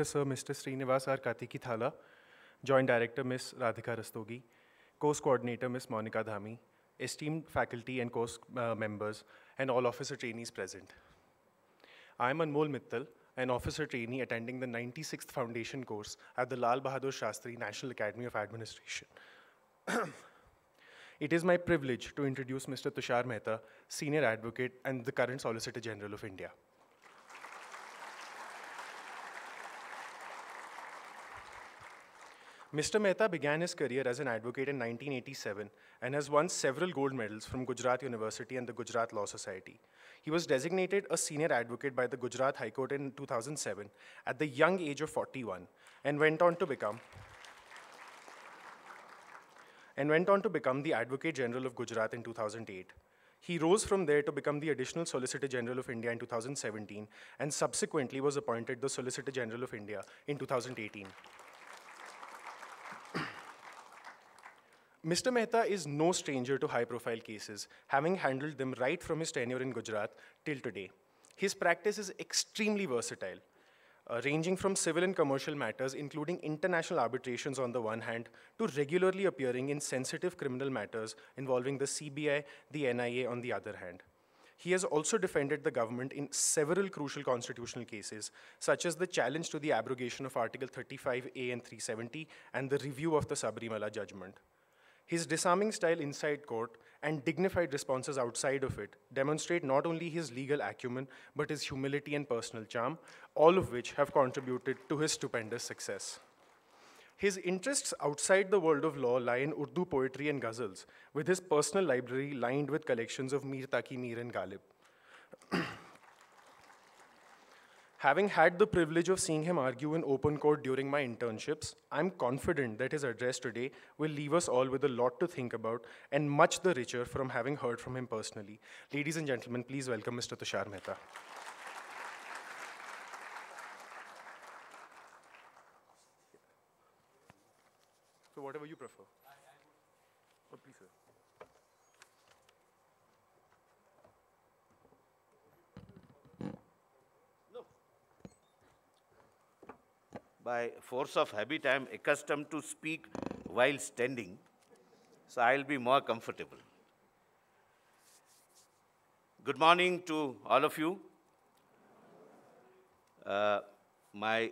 Director Sir Mr. Srinivas R. Kathikithala, Joint Director Ms. Radhika Rastogi, Course Coordinator Ms. Monica Dhami, esteemed faculty and course uh, members, and all officer trainees present. I am Anmol Mittal, an officer trainee attending the 96th Foundation course at the Lal Bahadur Shastri National Academy of Administration. it is my privilege to introduce Mr. Tushar Mehta, Senior Advocate and the current Solicitor General of India. Mr. Mehta began his career as an advocate in 1987 and has won several gold medals from Gujarat University and the Gujarat Law Society. He was designated a senior advocate by the Gujarat High Court in 2007 at the young age of 41 and went on to become and went on to become the Advocate General of Gujarat in 2008. He rose from there to become the Additional Solicitor General of India in 2017 and subsequently was appointed the Solicitor General of India in 2018. Mr. Mehta is no stranger to high-profile cases, having handled them right from his tenure in Gujarat till today. His practice is extremely versatile, uh, ranging from civil and commercial matters, including international arbitrations on the one hand, to regularly appearing in sensitive criminal matters involving the CBI, the NIA on the other hand. He has also defended the government in several crucial constitutional cases, such as the challenge to the abrogation of Article 35A and 370 and the review of the Sabrimala judgment. His disarming style inside court and dignified responses outside of it demonstrate not only his legal acumen, but his humility and personal charm, all of which have contributed to his stupendous success. His interests outside the world of law lie in Urdu poetry and ghazals, with his personal library lined with collections of Mir Taqi Mir and Ghalib. Having had the privilege of seeing him argue in open court during my internships, I'm confident that his address today will leave us all with a lot to think about and much the richer from having heard from him personally. Ladies and gentlemen, please welcome Mr. Tushar Mehta. So whatever you prefer. by force of habit, I am accustomed to speak while standing, so I'll be more comfortable. Good morning to all of you. Uh, my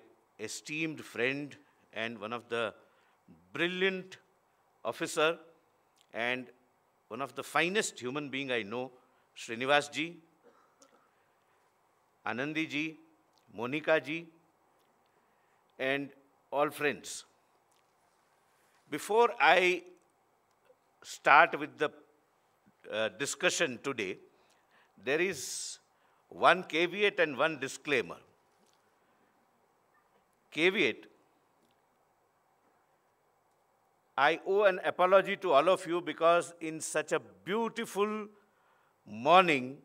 esteemed friend and one of the brilliant officer and one of the finest human being I know, Srinivas ji, Anandi ji, Monika ji, and all friends. Before I start with the uh, discussion today, there is one caveat and one disclaimer. Caveat, I owe an apology to all of you because in such a beautiful morning,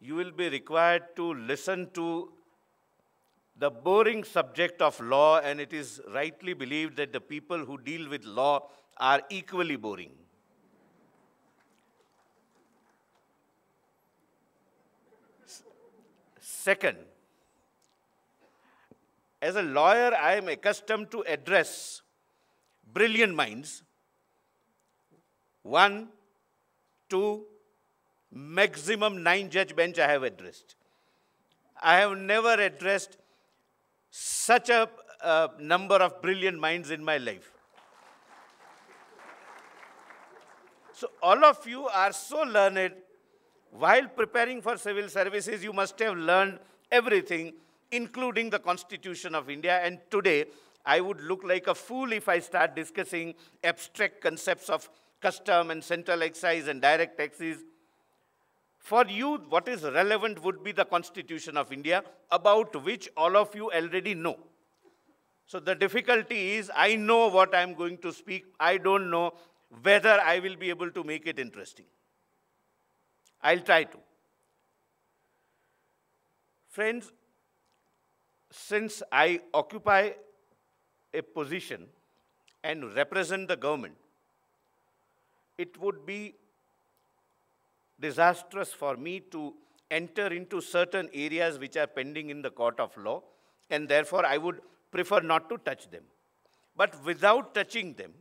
you will be required to listen to the boring subject of law, and it is rightly believed that the people who deal with law are equally boring. Second, as a lawyer, I am accustomed to address brilliant minds. One, two, maximum nine judge bench I have addressed. I have never addressed such a uh, number of brilliant minds in my life. So all of you are so learned. While preparing for civil services, you must have learned everything, including the Constitution of India. And today, I would look like a fool if I start discussing abstract concepts of custom and central excise and direct taxes for you, what is relevant would be the Constitution of India, about which all of you already know. So the difficulty is, I know what I'm going to speak. I don't know whether I will be able to make it interesting. I'll try to. Friends, since I occupy a position and represent the government, it would be disastrous for me to enter into certain areas which are pending in the court of law, and therefore I would prefer not to touch them. But without touching them,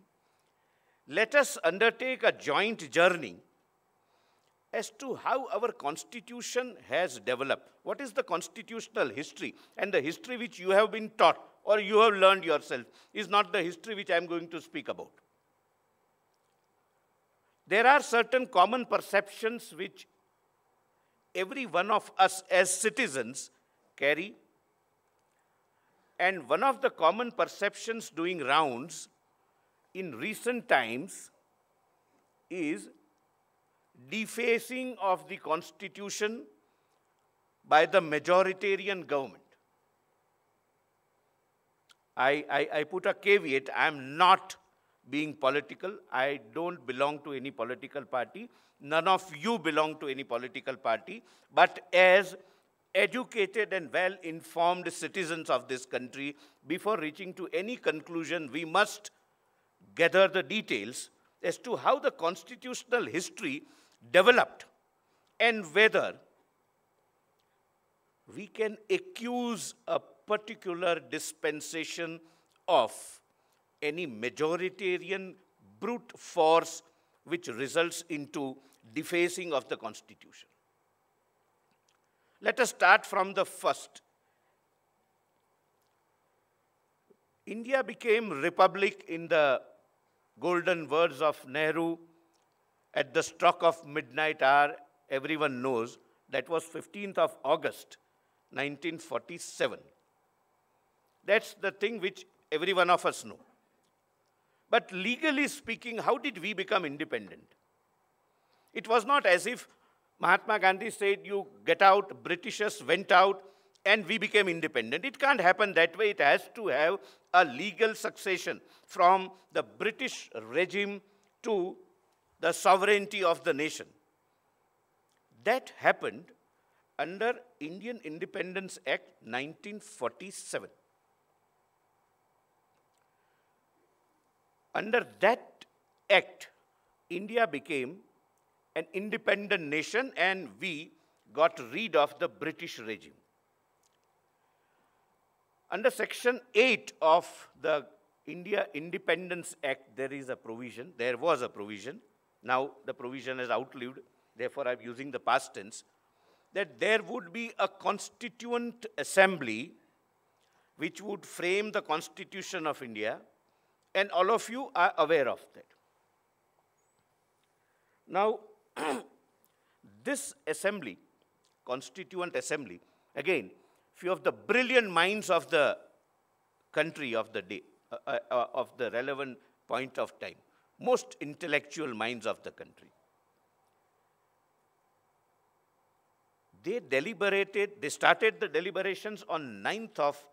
let us undertake a joint journey as to how our constitution has developed. What is the constitutional history? And the history which you have been taught or you have learned yourself is not the history which I am going to speak about. There are certain common perceptions which every one of us as citizens carry. And one of the common perceptions doing rounds in recent times is defacing of the constitution by the majoritarian government. I, I, I put a caveat, I am not being political. I don't belong to any political party. None of you belong to any political party. But as educated and well-informed citizens of this country, before reaching to any conclusion, we must gather the details as to how the constitutional history developed and whether we can accuse a particular dispensation of any majoritarian brute force which results into defacing of the Constitution. Let us start from the first. India became republic in the golden words of Nehru at the stroke of midnight hour, everyone knows, that was 15th of August, 1947. That's the thing which every one of us know. But legally speaking, how did we become independent? It was not as if Mahatma Gandhi said, you get out, Britishers went out, and we became independent. It can't happen that way. It has to have a legal succession from the British regime to the sovereignty of the nation. That happened under Indian Independence Act 1947. Under that act, India became an independent nation and we got rid of the British regime. Under Section 8 of the India Independence Act, there is a provision, there was a provision, now the provision has outlived, therefore I'm using the past tense, that there would be a constituent assembly which would frame the constitution of India and all of you are aware of that. Now, this assembly, constituent assembly, again, few of the brilliant minds of the country of the day, uh, uh, uh, of the relevant point of time, most intellectual minds of the country. They deliberated, they started the deliberations on 9th of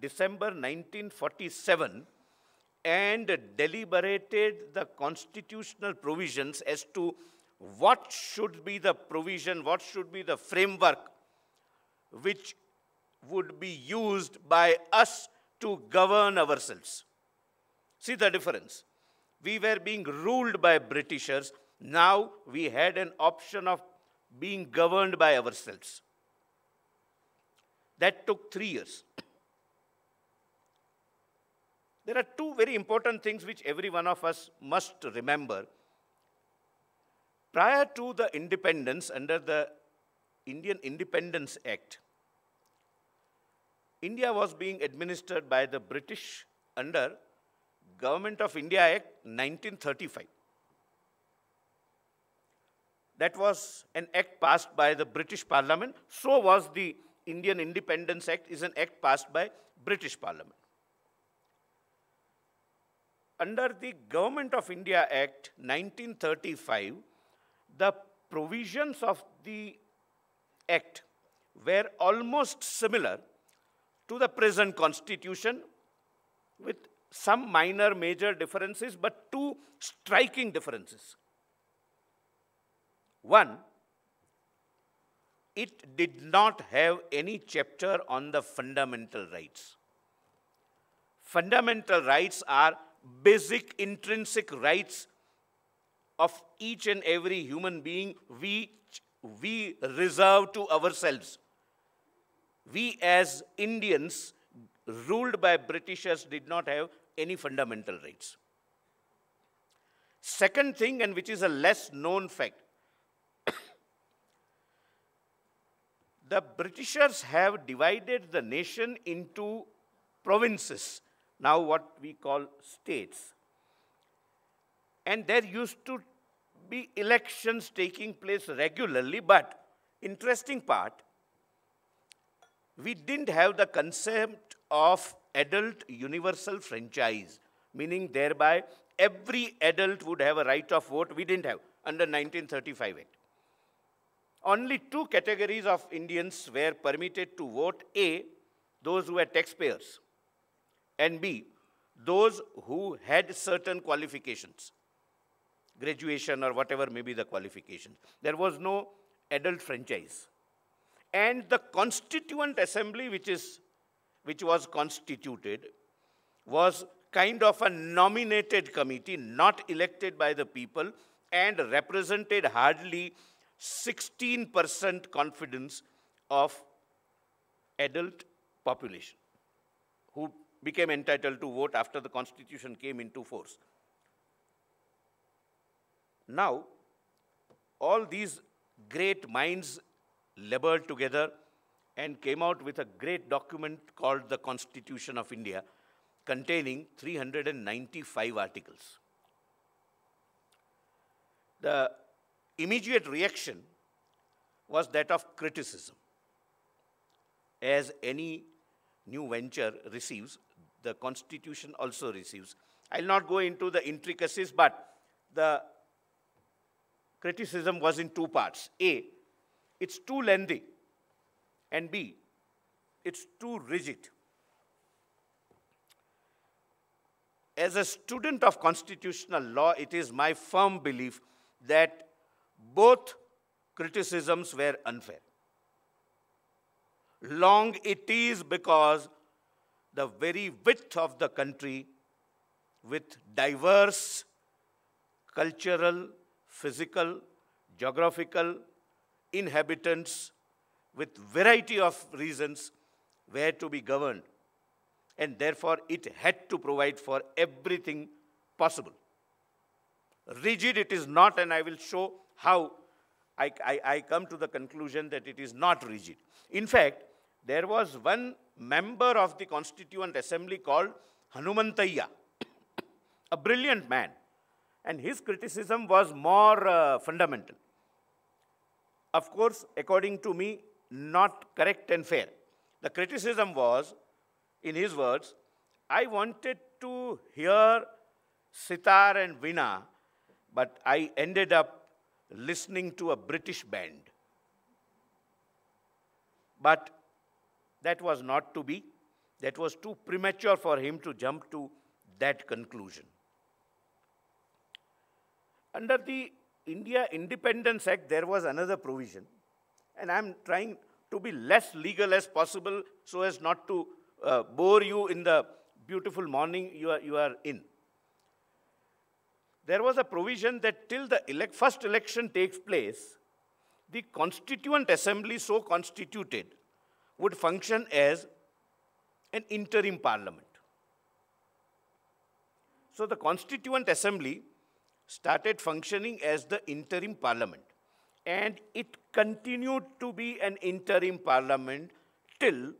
December 1947 and deliberated the constitutional provisions as to what should be the provision, what should be the framework which would be used by us to govern ourselves. See the difference. We were being ruled by Britishers. Now we had an option of being governed by ourselves. That took three years. There are two very important things which every one of us must remember. Prior to the independence under the Indian Independence Act, India was being administered by the British under Government of India Act 1935. That was an act passed by the British Parliament. So was the Indian Independence Act is an act passed by British Parliament under the Government of India Act 1935, the provisions of the Act were almost similar to the present constitution with some minor major differences, but two striking differences. One, it did not have any chapter on the fundamental rights. Fundamental rights are basic intrinsic rights of each and every human being we reserve to ourselves. We as Indians ruled by Britishers did not have any fundamental rights. Second thing, and which is a less known fact, the Britishers have divided the nation into provinces now what we call states. And there used to be elections taking place regularly, but interesting part, we didn't have the concept of adult universal franchise, meaning thereby every adult would have a right of vote. We didn't have under 1935 Act. Only two categories of Indians were permitted to vote. A, those who were taxpayers and B, those who had certain qualifications, graduation or whatever may be the qualifications. There was no adult franchise. And the constituent assembly which, is, which was constituted was kind of a nominated committee, not elected by the people, and represented hardly 16% confidence of adult population who became entitled to vote after the constitution came into force. Now, all these great minds labored together and came out with a great document called the Constitution of India, containing 395 articles. The immediate reaction was that of criticism, as any new venture receives the constitution also receives. I'll not go into the intricacies, but the criticism was in two parts. A, it's too lengthy, and B, it's too rigid. As a student of constitutional law, it is my firm belief that both criticisms were unfair. Long it is because the very width of the country with diverse cultural, physical, geographical inhabitants with variety of reasons where to be governed. And therefore, it had to provide for everything possible. Rigid it is not, and I will show how I, I, I come to the conclusion that it is not rigid. In fact, there was one member of the Constituent Assembly called Hanumanthaya, a brilliant man. And his criticism was more uh, fundamental. Of course, according to me, not correct and fair. The criticism was, in his words, I wanted to hear sitar and vina, but I ended up listening to a British band. But that was not to be. That was too premature for him to jump to that conclusion. Under the India Independence Act, there was another provision, and I'm trying to be less legal as possible so as not to uh, bore you in the beautiful morning you are, you are in. There was a provision that till the elect, first election takes place, the Constituent Assembly so constituted would function as an interim parliament. So the Constituent Assembly started functioning as the interim parliament and it continued to be an interim parliament till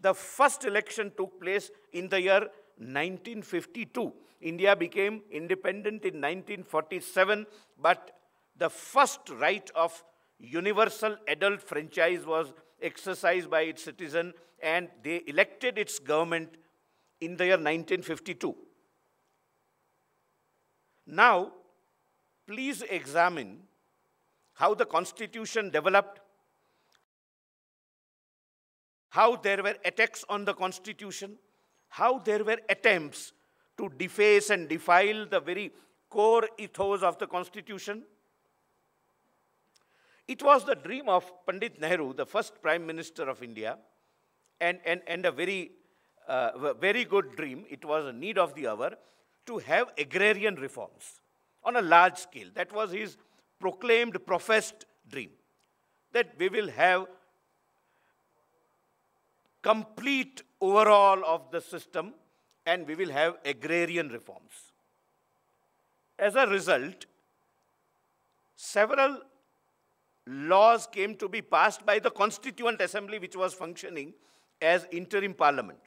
the first election took place in the year 1952. India became independent in 1947, but the first right of universal adult franchise was exercised by its citizen and they elected its government in the year 1952. Now, please examine how the constitution developed, how there were attacks on the constitution, how there were attempts to deface and defile the very core ethos of the constitution, it was the dream of Pandit Nehru, the first Prime Minister of India, and, and, and a very, uh, very good dream. It was a need of the hour to have agrarian reforms on a large scale. That was his proclaimed, professed dream, that we will have complete overall of the system and we will have agrarian reforms. As a result, several laws came to be passed by the Constituent Assembly, which was functioning as interim parliament.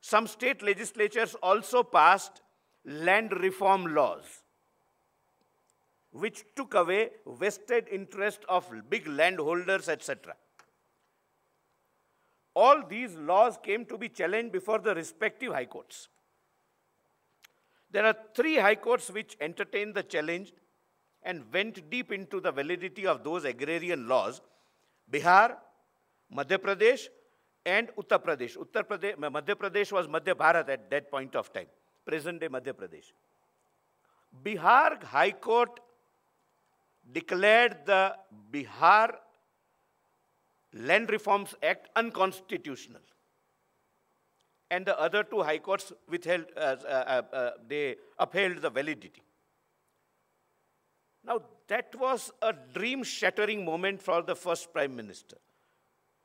Some state legislatures also passed land reform laws, which took away vested interest of big landholders, etc. All these laws came to be challenged before the respective high courts. There are three high courts which entertain the challenge and went deep into the validity of those agrarian laws, Bihar, Madhya Pradesh, and Uttar Pradesh. Uttar Pradesh, Madhya Pradesh was Madhya Bharat at that point of time, present-day Madhya Pradesh. Bihar High Court declared the Bihar Land Reforms Act unconstitutional. And the other two high courts withheld, uh, uh, uh, they upheld the validity. Now, that was a dream shattering moment for the first prime minister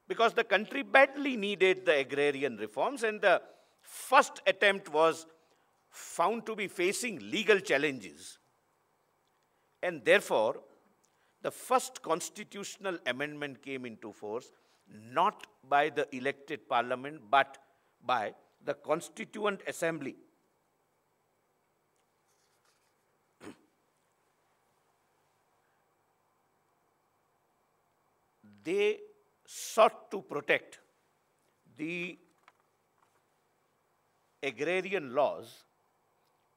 because the country badly needed the agrarian reforms, and the first attempt was found to be facing legal challenges. And therefore, the first constitutional amendment came into force not by the elected parliament but by the Constituent Assembly. they sought to protect the agrarian laws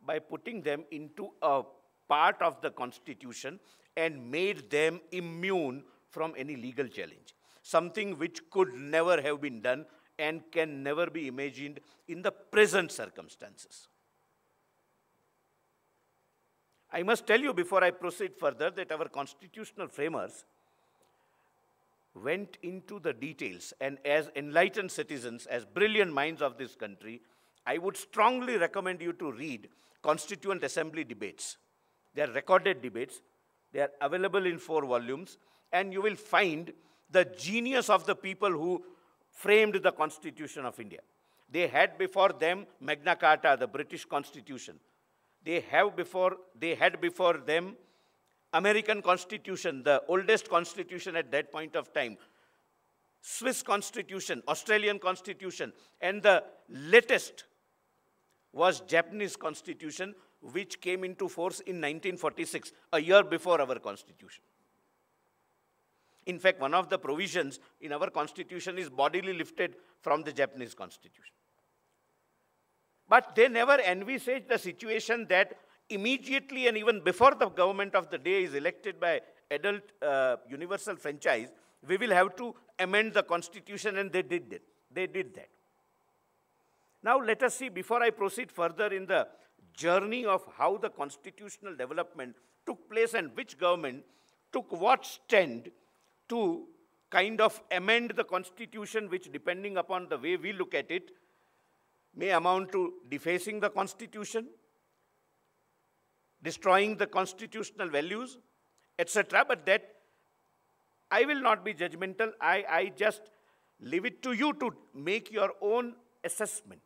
by putting them into a part of the constitution and made them immune from any legal challenge something which could never have been done and can never be imagined in the present circumstances i must tell you before i proceed further that our constitutional framers went into the details. And as enlightened citizens, as brilliant minds of this country, I would strongly recommend you to read Constituent Assembly debates. They are recorded debates. They are available in four volumes. And you will find the genius of the people who framed the Constitution of India. They had before them Magna Carta, the British Constitution. They, have before, they had before them American Constitution, the oldest constitution at that point of time, Swiss Constitution, Australian Constitution, and the latest was Japanese Constitution, which came into force in 1946, a year before our Constitution. In fact, one of the provisions in our Constitution is bodily lifted from the Japanese Constitution. But they never envisaged the situation that immediately and even before the government of the day is elected by adult uh, universal franchise, we will have to amend the constitution and they did it. They did that. Now let us see, before I proceed further in the journey of how the constitutional development took place and which government took what stand to kind of amend the constitution which depending upon the way we look at it may amount to defacing the constitution destroying the constitutional values, etc. But that I will not be judgmental. I, I just leave it to you to make your own assessment.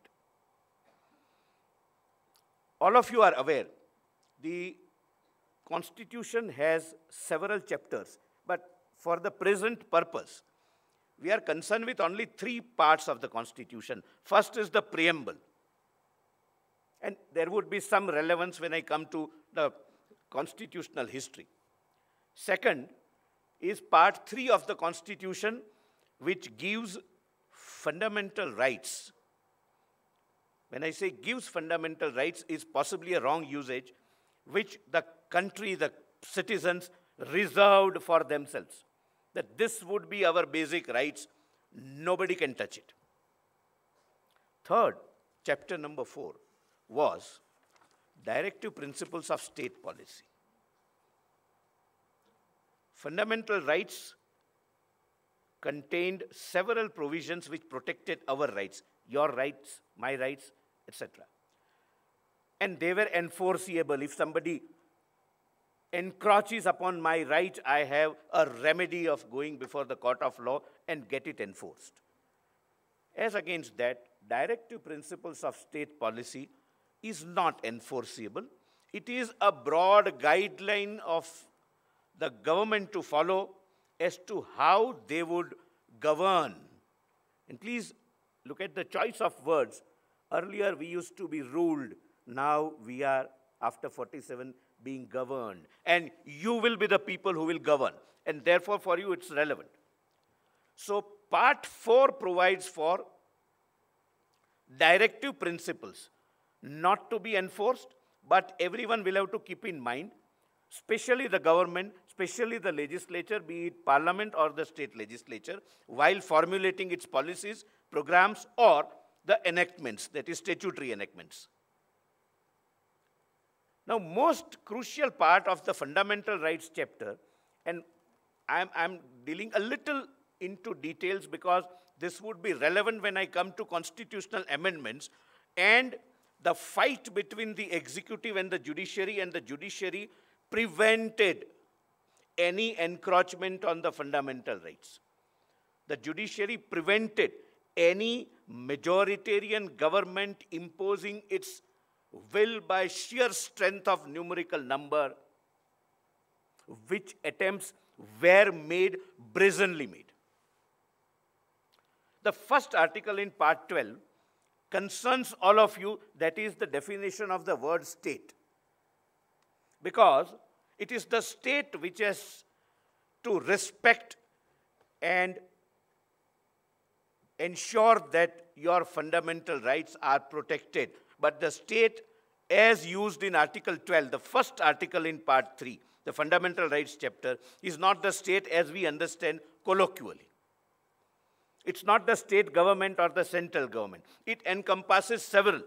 All of you are aware the Constitution has several chapters, but for the present purpose, we are concerned with only three parts of the Constitution. First is the preamble. And there would be some relevance when I come to the constitutional history. Second is part three of the Constitution, which gives fundamental rights. When I say gives fundamental rights, is possibly a wrong usage, which the country, the citizens reserved for themselves. That this would be our basic rights, nobody can touch it. Third, chapter number four was directive principles of state policy. Fundamental rights contained several provisions which protected our rights, your rights, my rights, etc. And they were enforceable. If somebody encroaches upon my right, I have a remedy of going before the court of law and get it enforced. As against that, directive principles of state policy is not enforceable. It is a broad guideline of the government to follow as to how they would govern. And please look at the choice of words. Earlier we used to be ruled, now we are, after 47, being governed. And you will be the people who will govern. And therefore, for you, it's relevant. So, part 4 provides for directive principles not to be enforced, but everyone will have to keep in mind, especially the government, especially the legislature, be it parliament or the state legislature, while formulating its policies, programs, or the enactments, that is statutory enactments. Now, most crucial part of the fundamental rights chapter, and I'm, I'm dealing a little into details because this would be relevant when I come to constitutional amendments and the fight between the executive and the judiciary and the judiciary prevented any encroachment on the fundamental rights. The judiciary prevented any majoritarian government imposing its will by sheer strength of numerical number, which attempts were made, brazenly made. The first article in part 12 concerns all of you, that is the definition of the word state. Because it is the state which has to respect and ensure that your fundamental rights are protected. But the state, as used in Article 12, the first article in Part 3, the Fundamental Rights chapter, is not the state as we understand colloquially. It's not the state government or the central government. It encompasses several.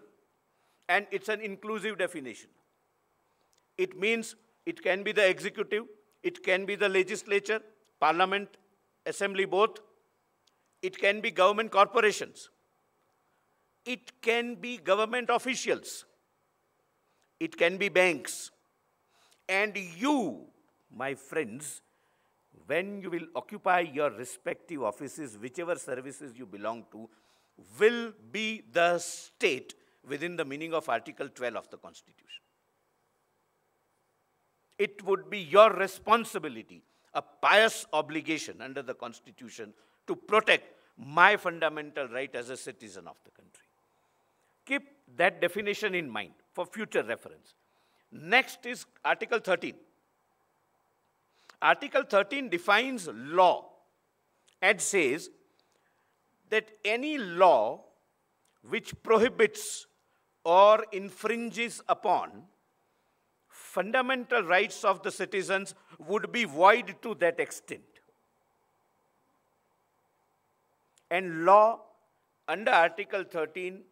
And it's an inclusive definition. It means it can be the executive, it can be the legislature, parliament, assembly both. It can be government corporations. It can be government officials. It can be banks. And you, my friends, when you will occupy your respective offices, whichever services you belong to, will be the state within the meaning of Article 12 of the Constitution. It would be your responsibility, a pious obligation under the Constitution to protect my fundamental right as a citizen of the country. Keep that definition in mind for future reference. Next is Article 13 Article 13 defines law and says that any law which prohibits or infringes upon fundamental rights of the citizens would be void to that extent. And law under Article 13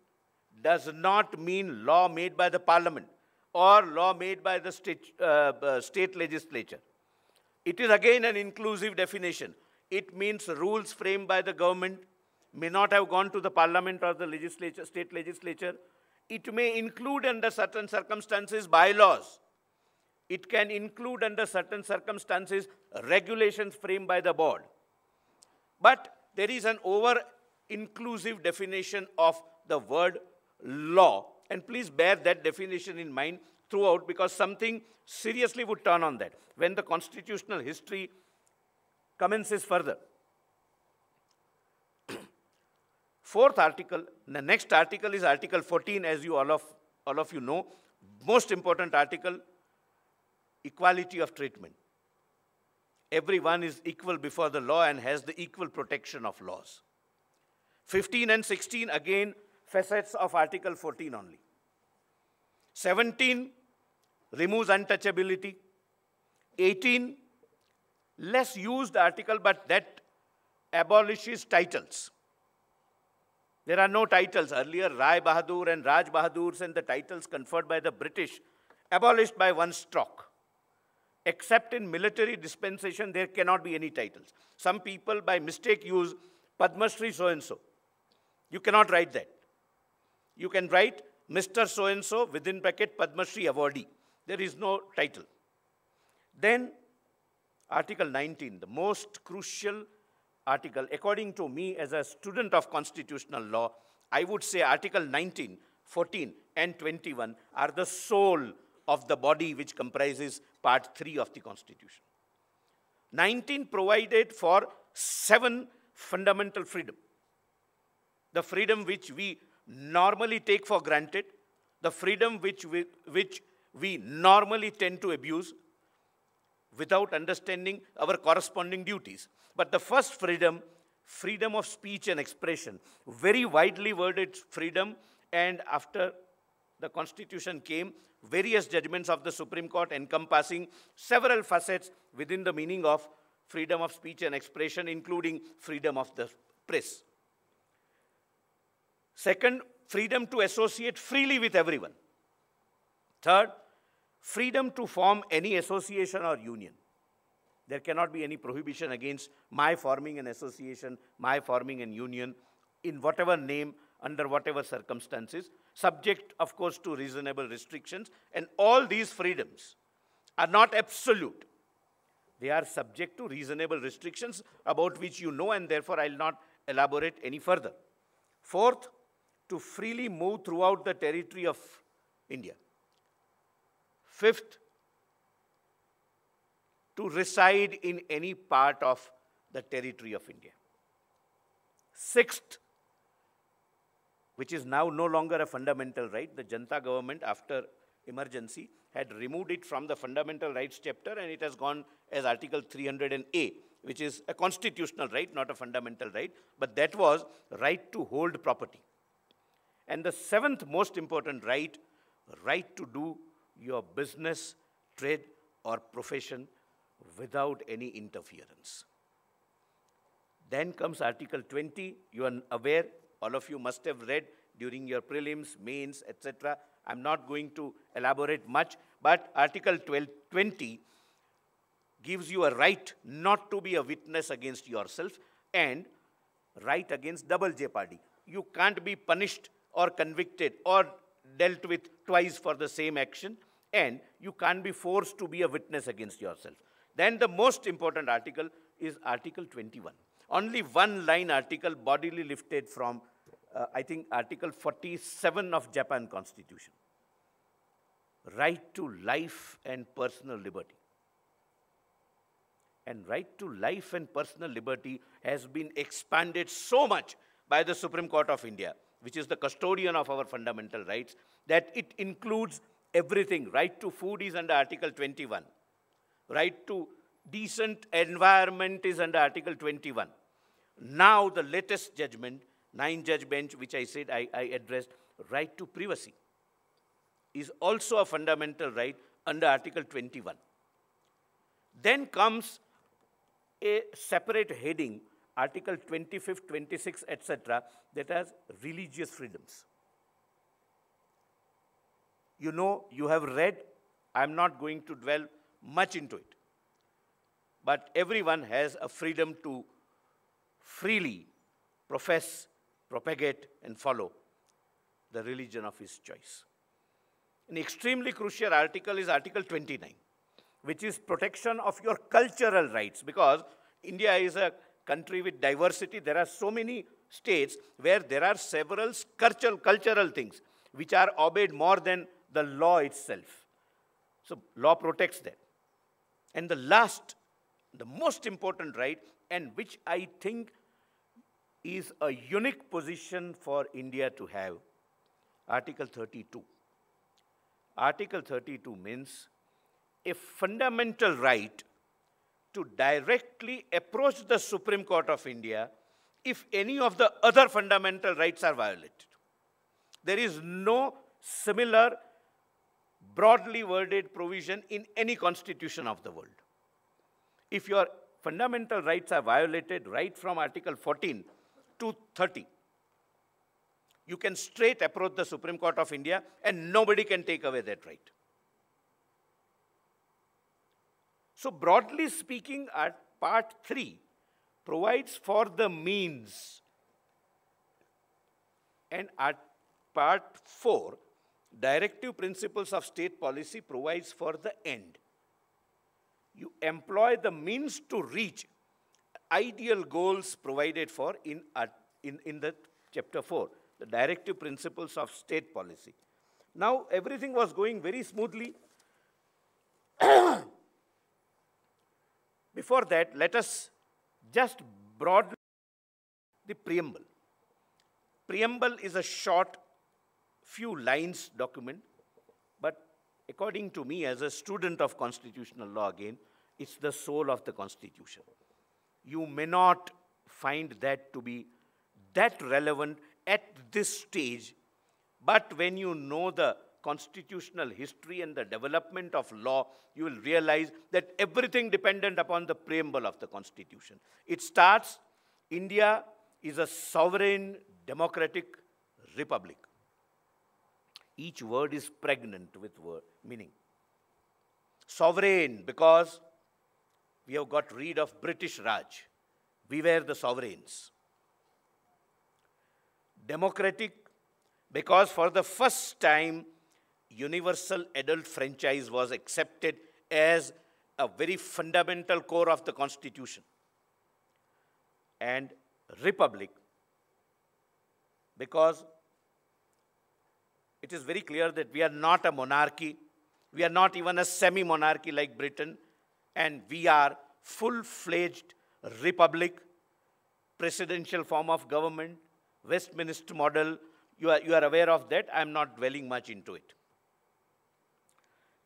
does not mean law made by the parliament or law made by the state, uh, uh state legislature. It is again an inclusive definition. It means rules framed by the government may not have gone to the parliament or the legislature, state legislature. It may include under certain circumstances bylaws. It can include under certain circumstances regulations framed by the board. But there is an over-inclusive definition of the word law. And please bear that definition in mind throughout because something seriously would turn on that when the constitutional history commences further. Fourth article, the next article is Article 14 as you all of, all of you know, most important article, equality of treatment. Everyone is equal before the law and has the equal protection of laws. 15 and 16 again facets of Article 14 only. 17 removes untouchability. 18, less used article, but that abolishes titles. There are no titles. Earlier, Rai Bahadur and Raj Bahadurs and the titles conferred by the British abolished by one stroke. Except in military dispensation, there cannot be any titles. Some people by mistake use Padma Shri so-and-so. You cannot write that. You can write Mr. So-and-so within bracket Padma Shri awardee. There is no title. Then, Article 19, the most crucial article. According to me, as a student of constitutional law, I would say Article 19, 14, and 21 are the soul of the body which comprises Part 3 of the Constitution. 19 provided for seven fundamental freedom. The freedom which we normally take for granted, the freedom which, we, which we normally tend to abuse without understanding our corresponding duties. But the first freedom, freedom of speech and expression, very widely worded freedom, and after the Constitution came, various judgments of the Supreme Court encompassing several facets within the meaning of freedom of speech and expression, including freedom of the press. Second, freedom to associate freely with everyone. Third, freedom to form any association or union. There cannot be any prohibition against my forming an association, my forming an union, in whatever name, under whatever circumstances, subject, of course, to reasonable restrictions. And all these freedoms are not absolute. They are subject to reasonable restrictions about which you know, and therefore I'll not elaborate any further. Fourth, to freely move throughout the territory of India. Fifth, to reside in any part of the territory of India. Sixth, which is now no longer a fundamental right, the Janta government after emergency had removed it from the fundamental rights chapter and it has gone as Article 300A, which is a constitutional right, not a fundamental right, but that was right to hold property. And the seventh most important right, right to do your business, trade, or profession without any interference. Then comes Article 20. You are aware, all of you must have read during your prelims, mains, etc. I'm not going to elaborate much, but Article 12, 20 gives you a right not to be a witness against yourself and right against double jeopardy. You can't be punished or convicted or dealt with twice for the same action, and you can't be forced to be a witness against yourself. Then the most important article is Article 21. Only one line article bodily lifted from, uh, I think, Article 47 of Japan Constitution. Right to life and personal liberty. And right to life and personal liberty has been expanded so much by the Supreme Court of India which is the custodian of our fundamental rights, that it includes everything. Right to food is under Article 21. Right to decent environment is under Article 21. Now the latest judgment, nine-judge bench, which I said I, I addressed, right to privacy is also a fundamental right under Article 21. Then comes a separate heading Article 25, 26, etc., that has religious freedoms. You know, you have read, I'm not going to dwell much into it. But everyone has a freedom to freely profess, propagate, and follow the religion of his choice. An extremely crucial article is Article 29, which is protection of your cultural rights because India is a country with diversity, there are so many states where there are several cultural, cultural things which are obeyed more than the law itself. So law protects that. And the last, the most important right, and which I think is a unique position for India to have, Article 32. Article 32 means a fundamental right to directly approach the Supreme Court of India if any of the other fundamental rights are violated. There is no similar broadly worded provision in any constitution of the world. If your fundamental rights are violated right from Article 14 to 30, you can straight approach the Supreme Court of India and nobody can take away that right. So broadly speaking, at part 3 provides for the means and at part 4 directive principles of state policy provides for the end. You employ the means to reach ideal goals provided for in, at, in, in the chapter 4, the directive principles of state policy. Now, everything was going very smoothly. Before that, let us just broaden the preamble. Preamble is a short, few lines document, but according to me, as a student of constitutional law again, it's the soul of the Constitution. You may not find that to be that relevant at this stage, but when you know the constitutional history and the development of law, you will realize that everything dependent upon the preamble of the Constitution. It starts, India is a sovereign democratic republic. Each word is pregnant with word, meaning. Sovereign, because we have got rid of British Raj. We were the sovereigns. Democratic, because for the first time, universal adult franchise was accepted as a very fundamental core of the Constitution. And republic, because it is very clear that we are not a monarchy, we are not even a semi-monarchy like Britain, and we are full-fledged republic, presidential form of government, Westminster model. You are, you are aware of that. I'm not dwelling much into it.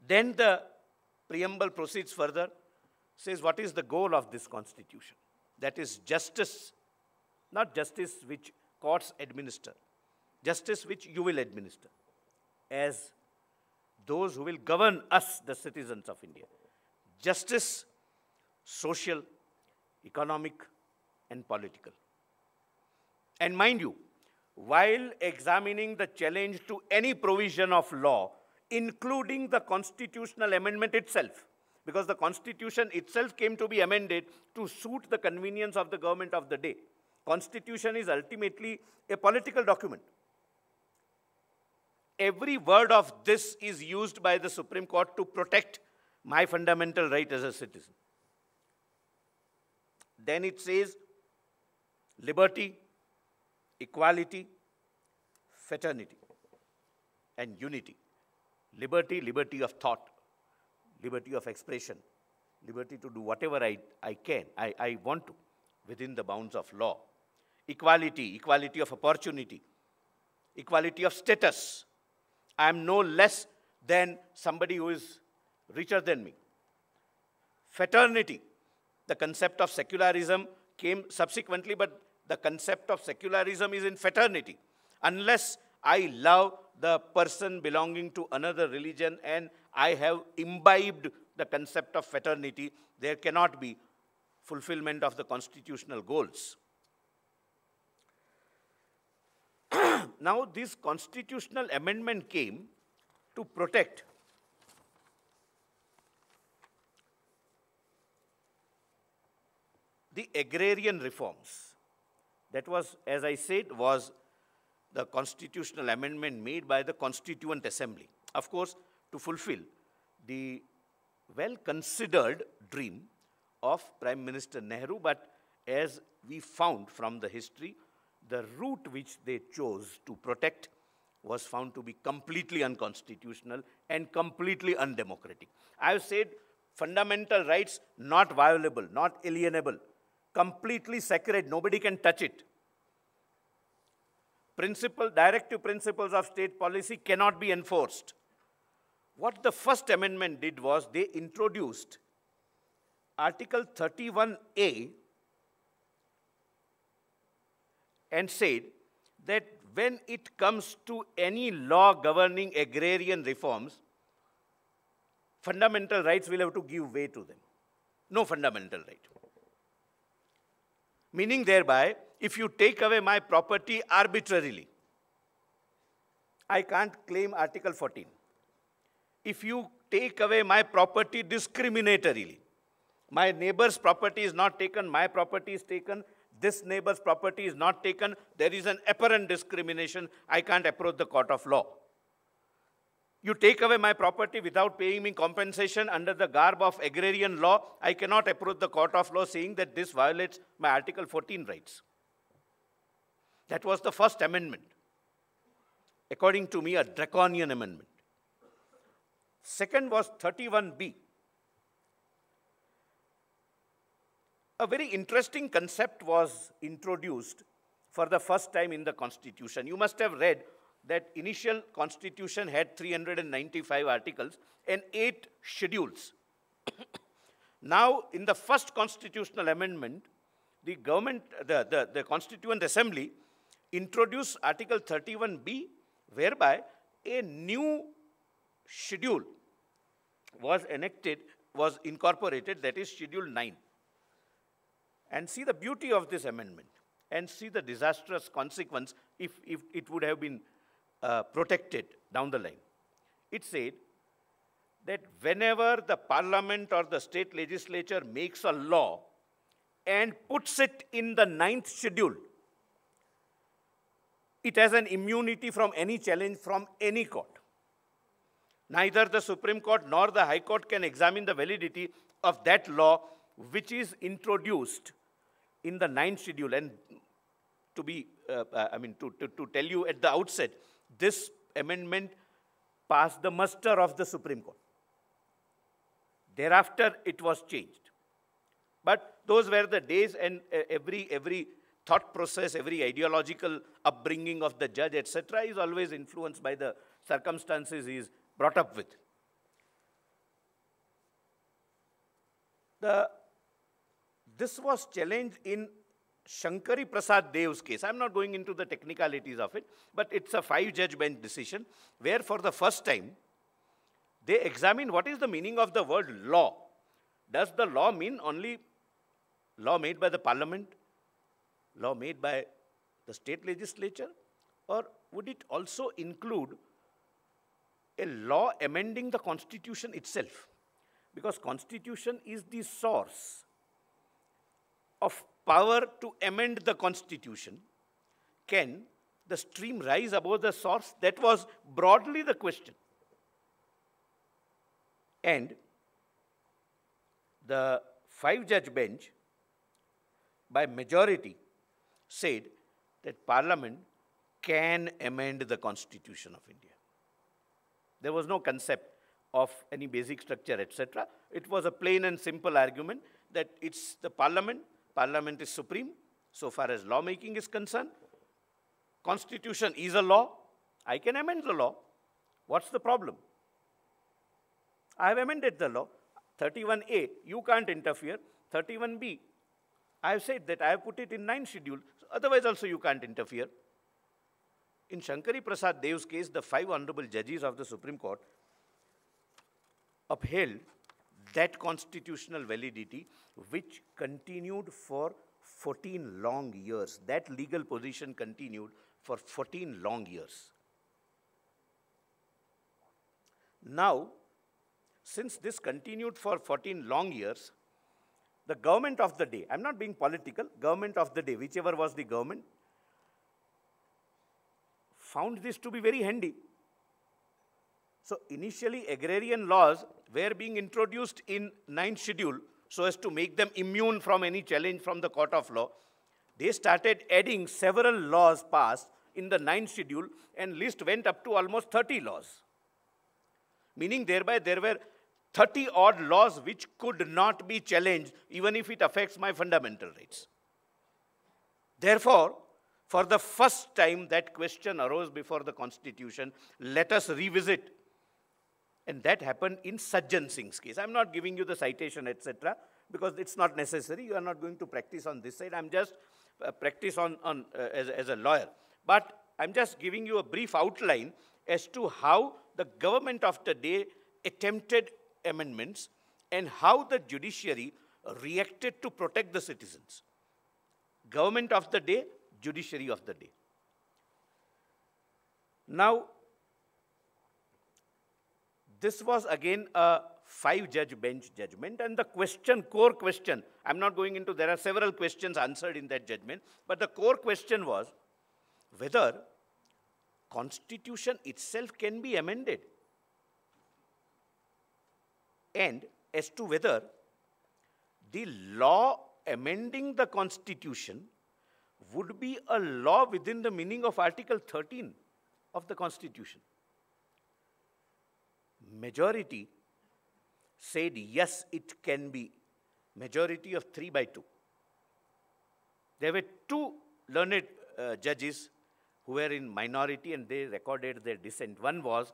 Then the preamble proceeds further, says what is the goal of this constitution? That is justice, not justice which courts administer, justice which you will administer as those who will govern us, the citizens of India. Justice, social, economic, and political. And mind you, while examining the challenge to any provision of law including the constitutional amendment itself, because the constitution itself came to be amended to suit the convenience of the government of the day. Constitution is ultimately a political document. Every word of this is used by the Supreme Court to protect my fundamental right as a citizen. Then it says liberty, equality, fraternity, and unity liberty, liberty of thought, liberty of expression, liberty to do whatever I, I can, I, I want to, within the bounds of law. Equality, equality of opportunity, equality of status. I am no less than somebody who is richer than me. Fraternity, the concept of secularism came subsequently, but the concept of secularism is in fraternity. Unless I love the person belonging to another religion and I have imbibed the concept of fraternity, there cannot be fulfillment of the constitutional goals. now, this constitutional amendment came to protect the agrarian reforms. That was, as I said, was the constitutional amendment made by the Constituent Assembly. Of course, to fulfill the well-considered dream of Prime Minister Nehru, but as we found from the history, the route which they chose to protect was found to be completely unconstitutional and completely undemocratic. I have said fundamental rights not violable, not alienable, completely sacred, nobody can touch it principle, directive principles of state policy cannot be enforced. What the First Amendment did was they introduced Article 31A and said that when it comes to any law governing agrarian reforms, fundamental rights will have to give way to them. No fundamental right. Meaning thereby, if you take away my property arbitrarily. I can't claim Article 14. If you take away my property discriminatorily, my neighbor's property is not taken, my property is taken, this neighbor's property is not taken, there is an apparent discrimination, I can't approach the court of law. You take away my property without paying me compensation under the garb of agrarian law, I cannot approach the court of law saying that this violates my Article 14 rights. That was the first amendment. According to me, a draconian amendment. Second was 31B. A very interesting concept was introduced for the first time in the Constitution. You must have read that initial Constitution had 395 articles and eight schedules. now, in the first constitutional amendment, the government, the, the, the Constituent Assembly introduced Article 31B, whereby a new schedule was enacted, was incorporated, that is Schedule 9. And see the beauty of this amendment and see the disastrous consequence if, if it would have been uh, protected down the line. It said that whenever the parliament or the state legislature makes a law and puts it in the ninth schedule, it has an immunity from any challenge from any court. Neither the Supreme Court nor the High Court can examine the validity of that law which is introduced in the ninth schedule. And to be, uh, uh I mean, to, to, to tell you at the outset, this amendment passed the muster of the Supreme Court. Thereafter, it was changed. But those were the days, and uh, every, every thought process, every ideological upbringing of the judge, etc., is always influenced by the circumstances he is brought up with. The, this was challenged in Shankari Prasad Dev's case. I'm not going into the technicalities of it, but it's a five-judge bench decision where for the first time, they examine what is the meaning of the word law. Does the law mean only law made by the parliament? law made by the state legislature? Or would it also include a law amending the constitution itself? Because constitution is the source of power to amend the constitution. Can the stream rise above the source? That was broadly the question. And the five judge bench, by majority, said that Parliament can amend the Constitution of India. There was no concept of any basic structure, etc. It was a plain and simple argument that it's the Parliament, Parliament is supreme, so far as lawmaking is concerned. Constitution is a law. I can amend the law. What's the problem? I have amended the law. 31A, you can't interfere. 31B, I have said that I have put it in nine schedule. Otherwise also you can't interfere. In Shankari Prasad Dev's case, the five honorable judges of the Supreme Court upheld that constitutional validity which continued for 14 long years. That legal position continued for 14 long years. Now, since this continued for 14 long years, the government of the day, I'm not being political, government of the day, whichever was the government, found this to be very handy. So initially agrarian laws were being introduced in ninth schedule so as to make them immune from any challenge from the court of law. They started adding several laws passed in the ninth schedule and list went up to almost 30 laws. Meaning thereby there were 30 odd laws which could not be challenged even if it affects my fundamental rights. Therefore, for the first time that question arose before the Constitution, let us revisit. And that happened in Sajjan Singh's case. I'm not giving you the citation, etc., because it's not necessary. You are not going to practice on this side. I'm just uh, practice on, on uh, as, as a lawyer. But I'm just giving you a brief outline as to how the government of the day attempted amendments and how the judiciary reacted to protect the citizens. Government of the day, judiciary of the day. Now, this was again a five-judge bench judgment, and the question, core question, I'm not going into, there are several questions answered in that judgment, but the core question was whether constitution itself can be amended and as to whether the law amending the Constitution would be a law within the meaning of Article 13 of the Constitution. Majority said, yes, it can be. Majority of 3 by 2. There were two learned uh, judges who were in minority and they recorded their dissent. One was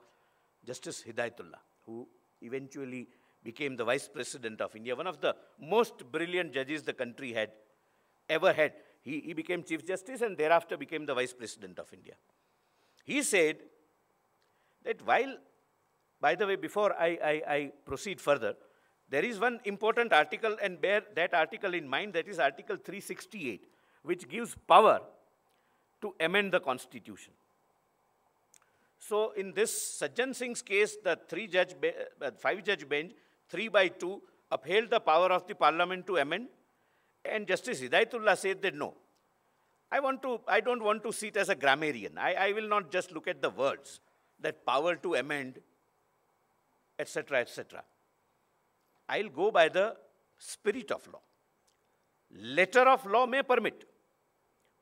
Justice Hidayatullah, who eventually became the vice president of India, one of the most brilliant judges the country had ever had. He, he became chief justice and thereafter became the vice president of India. He said that while, by the way, before I, I, I proceed further, there is one important article and bear that article in mind, that is Article 368, which gives power to amend the constitution. So in this Sajjan Singh's case, the three judge, uh, five judge bench 3 by 2 upheld the power of the parliament to amend, and Justice Hidayatullah said that no. I, want to, I don't want to sit as a grammarian. I, I will not just look at the words, that power to amend, etc., etc. I'll go by the spirit of law. Letter of law may permit,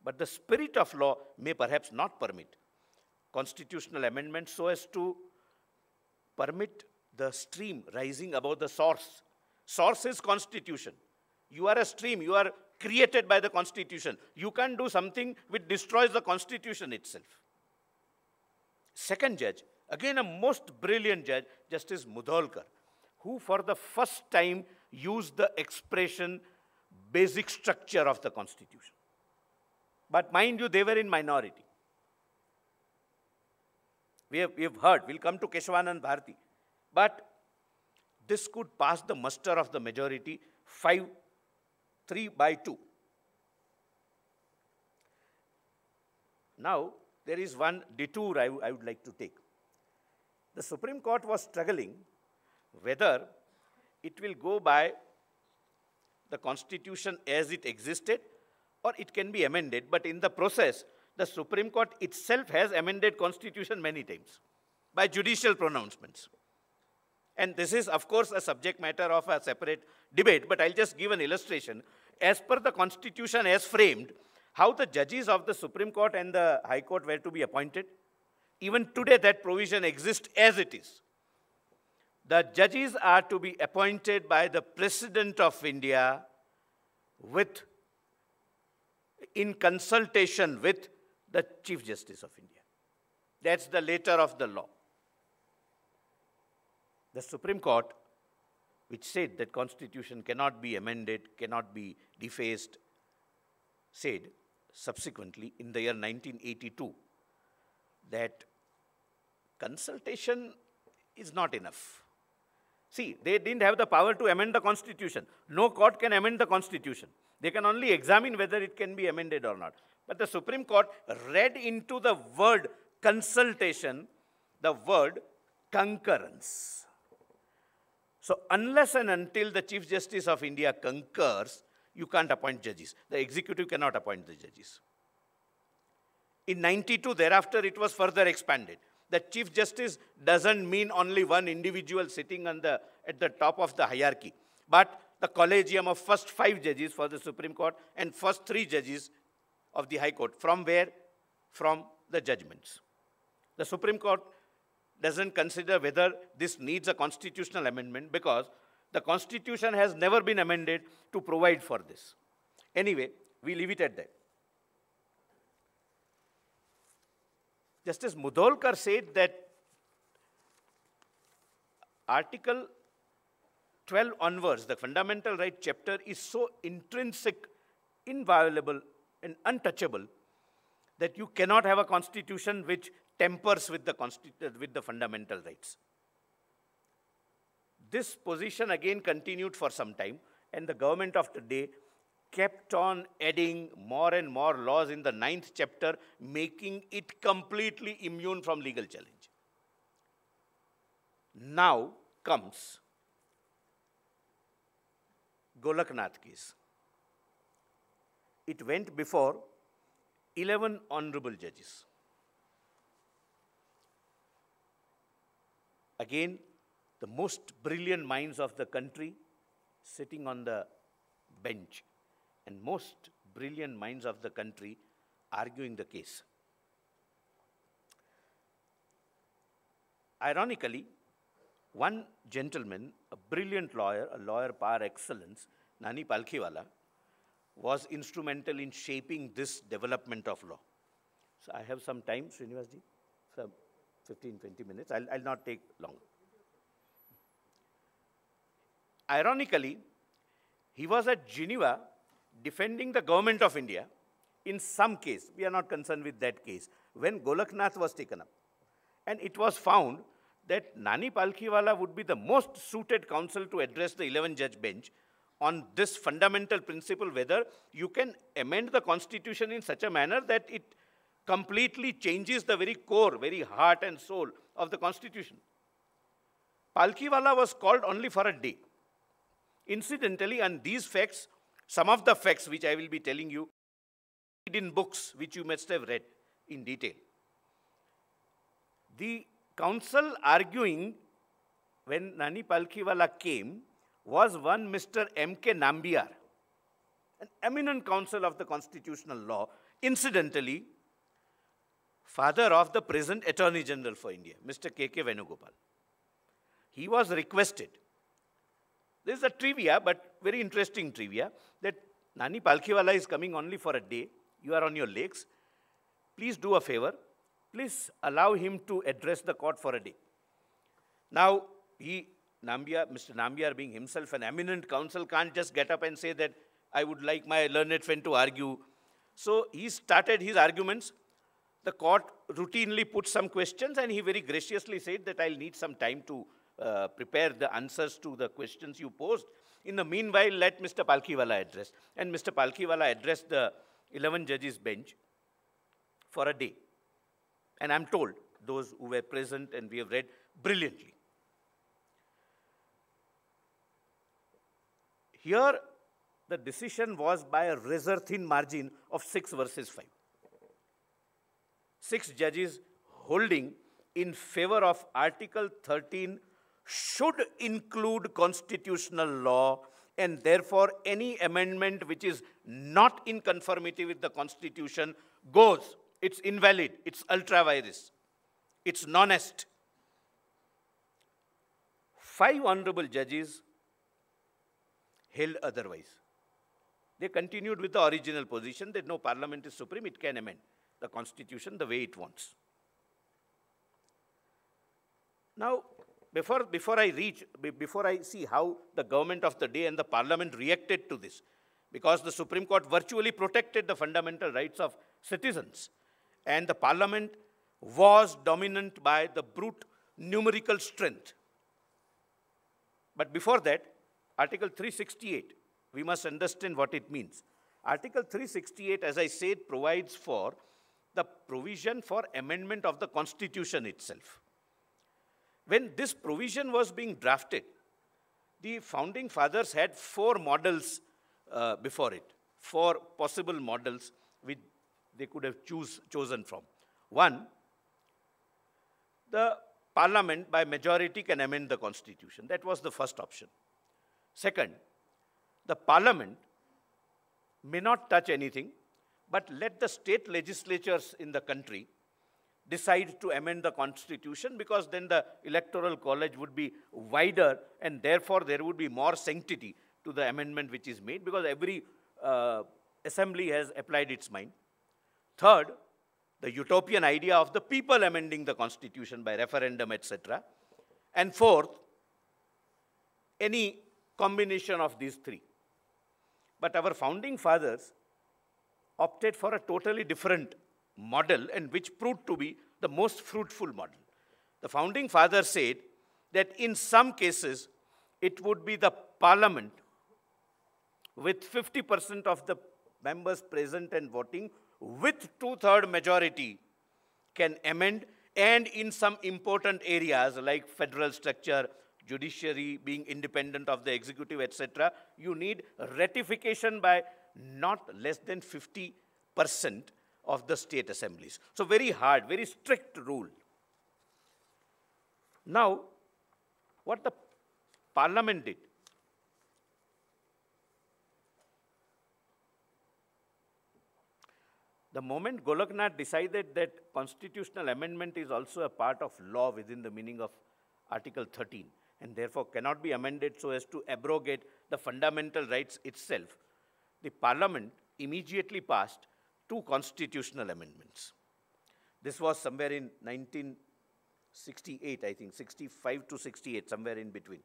but the spirit of law may perhaps not permit. Constitutional amendments so as to permit the stream rising above the source. Source is constitution. You are a stream. You are created by the constitution. You can't do something which destroys the constitution itself. Second judge, again a most brilliant judge, Justice Mudholkar, who for the first time used the expression basic structure of the constitution. But mind you, they were in minority. We have, we have heard, we'll come to Keshwanand Bharti, but this could pass the muster of the majority 5 3 by 2. Now, there is one detour I, I would like to take. The Supreme Court was struggling whether it will go by the Constitution as it existed or it can be amended. But in the process, the Supreme Court itself has amended Constitution many times by judicial pronouncements. And this is, of course, a subject matter of a separate debate, but I'll just give an illustration. As per the Constitution as framed, how the judges of the Supreme Court and the High Court were to be appointed, even today that provision exists as it is. The judges are to be appointed by the President of India with, in consultation with the Chief Justice of India. That's the letter of the law the Supreme Court, which said that constitution cannot be amended, cannot be defaced, said subsequently in the year 1982 that consultation is not enough. See, they didn't have the power to amend the constitution. No court can amend the constitution. They can only examine whether it can be amended or not. But the Supreme Court read into the word consultation the word concurrence. So unless and until the Chief Justice of India concurs, you can't appoint judges. The executive cannot appoint the judges. In 92, thereafter, it was further expanded. The Chief Justice doesn't mean only one individual sitting on the, at the top of the hierarchy, but the collegium of first five judges for the Supreme Court and first three judges of the High Court. From where? From the judgments. The Supreme Court doesn't consider whether this needs a constitutional amendment because the constitution has never been amended to provide for this. Anyway, we leave it at that. Justice Mudholkar said that Article 12 onwards, the fundamental right chapter is so intrinsic, inviolable, and untouchable that you cannot have a constitution which tempers with the, with the fundamental rights. This position again continued for some time, and the government of today kept on adding more and more laws in the ninth chapter, making it completely immune from legal challenge. Now comes Golaknath case. It went before 11 honorable judges. Again, the most brilliant minds of the country sitting on the bench and most brilliant minds of the country arguing the case. Ironically, one gentleman, a brilliant lawyer, a lawyer par excellence, Nani Palkhiwala, was instrumental in shaping this development of law. So I have some time, Srinivasji. Some 15, 20 minutes. I'll, I'll not take long. Ironically, he was at Geneva defending the government of India in some case. We are not concerned with that case. When Golaknath was taken up. And it was found that Nani Palkhiwala would be the most suited counsel to address the 11 judge bench on this fundamental principle whether you can amend the constitution in such a manner that it completely changes the very core, very heart and soul of the constitution. Palkiwala was called only for a day. Incidentally, and these facts, some of the facts which I will be telling you, in books which you must have read in detail. The counsel arguing when Nani Palkiwala came was one Mr. M.K. Nambiar, an eminent counsel of the constitutional law. Incidentally, father of the present Attorney General for India, Mr. K.K. Venugopal. He was requested. This is a trivia, but very interesting trivia, that Nani Palkhiwala is coming only for a day. You are on your legs. Please do a favor. Please allow him to address the court for a day. Now, he, Nambiar, Mr. Nambiar being himself an eminent counsel, can't just get up and say that I would like my learned friend to argue. So he started his arguments the court routinely put some questions and he very graciously said that I'll need some time to uh, prepare the answers to the questions you posed. In the meanwhile, let Mr. Palkiwala address. And Mr. Palkiwala addressed the 11 judges bench for a day. And I'm told, those who were present and we have read, brilliantly. Here, the decision was by a razor-thin margin of 6 versus 5 six judges holding in favor of Article 13 should include constitutional law and therefore any amendment which is not in conformity with the Constitution goes. It's invalid. It's ultra-virus. It's non-est. Five honorable judges held otherwise. They continued with the original position that no parliament is supreme, it can amend the constitution the way it wants. Now, before, before I reach, before I see how the government of the day and the parliament reacted to this, because the Supreme Court virtually protected the fundamental rights of citizens, and the parliament was dominant by the brute numerical strength. But before that, Article 368, we must understand what it means. Article 368, as I said, provides for the provision for amendment of the constitution itself. When this provision was being drafted, the founding fathers had four models uh, before it, four possible models which they could have choose, chosen from. One, the parliament by majority can amend the constitution. That was the first option. Second, the parliament may not touch anything but let the state legislatures in the country decide to amend the constitution because then the electoral college would be wider and therefore there would be more sanctity to the amendment which is made because every uh, assembly has applied its mind. Third, the utopian idea of the people amending the constitution by referendum, etc. And fourth, any combination of these three. But our founding fathers opted for a totally different model and which proved to be the most fruitful model. The founding father said that in some cases, it would be the parliament with 50% of the members present and voting with two-third majority can amend and in some important areas like federal structure, judiciary, being independent of the executive, etc., you need ratification by not less than 50% of the state assemblies. So very hard, very strict rule. Now, what the parliament did, The moment Golaknath decided that constitutional amendment is also a part of law within the meaning of Article 13 and therefore cannot be amended so as to abrogate the fundamental rights itself, the parliament immediately passed two constitutional amendments. This was somewhere in 1968, I think, 65 to 68, somewhere in between.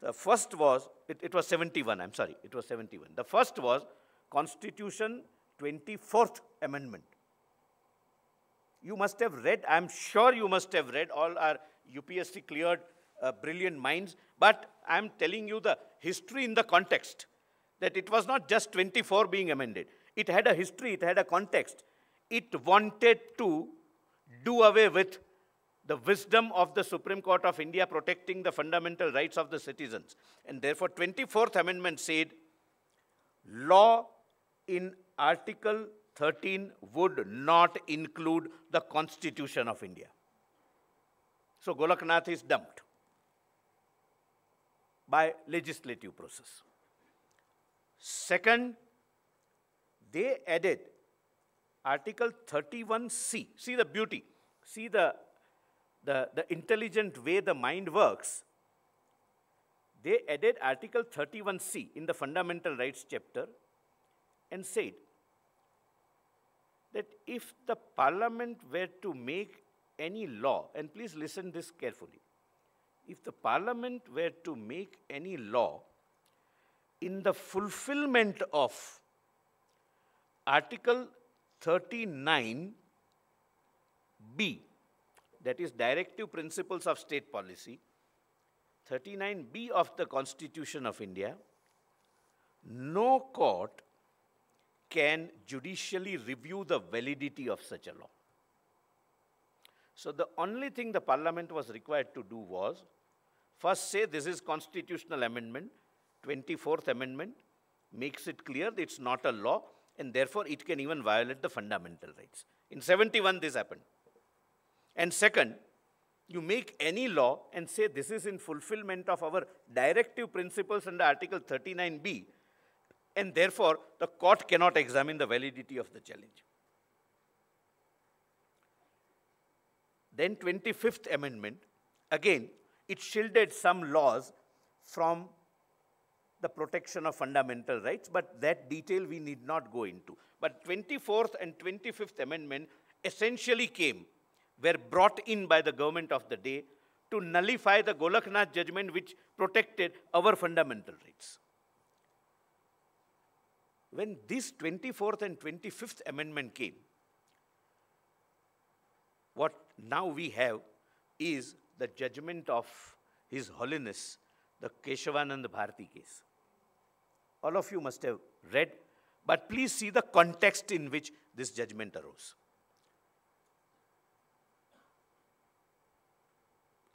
The first was, it, it was 71, I'm sorry, it was 71. The first was Constitution 24th Amendment. You must have read, I'm sure you must have read all our UPSC cleared uh, brilliant minds. But I'm telling you the history in the context that it was not just 24 being amended. It had a history, it had a context. It wanted to do away with the wisdom of the Supreme Court of India protecting the fundamental rights of the citizens. And therefore, 24th Amendment said, law in Article 13 would not include the Constitution of India. So Golaknath is dumped by legislative process. Second, they added Article 31C. See the beauty. See the, the, the intelligent way the mind works. They added Article 31C in the Fundamental Rights chapter and said that if the parliament were to make any law, and please listen this carefully, if the parliament were to make any law in the fulfillment of Article 39B, that is Directive Principles of State Policy, 39B of the Constitution of India, no court can judicially review the validity of such a law. So the only thing the parliament was required to do was First say this is constitutional amendment. 24th amendment makes it clear that it's not a law and therefore it can even violate the fundamental rights. In 71 this happened. And second, you make any law and say this is in fulfillment of our directive principles under Article 39B and therefore the court cannot examine the validity of the challenge. Then 25th Amendment, again it shielded some laws from the protection of fundamental rights, but that detail we need not go into. But 24th and 25th Amendment essentially came, were brought in by the government of the day to nullify the Golaknath judgment which protected our fundamental rights. When this 24th and 25th Amendment came, what now we have is the judgment of His Holiness, the Keshavanand Bharati case. All of you must have read, but please see the context in which this judgment arose.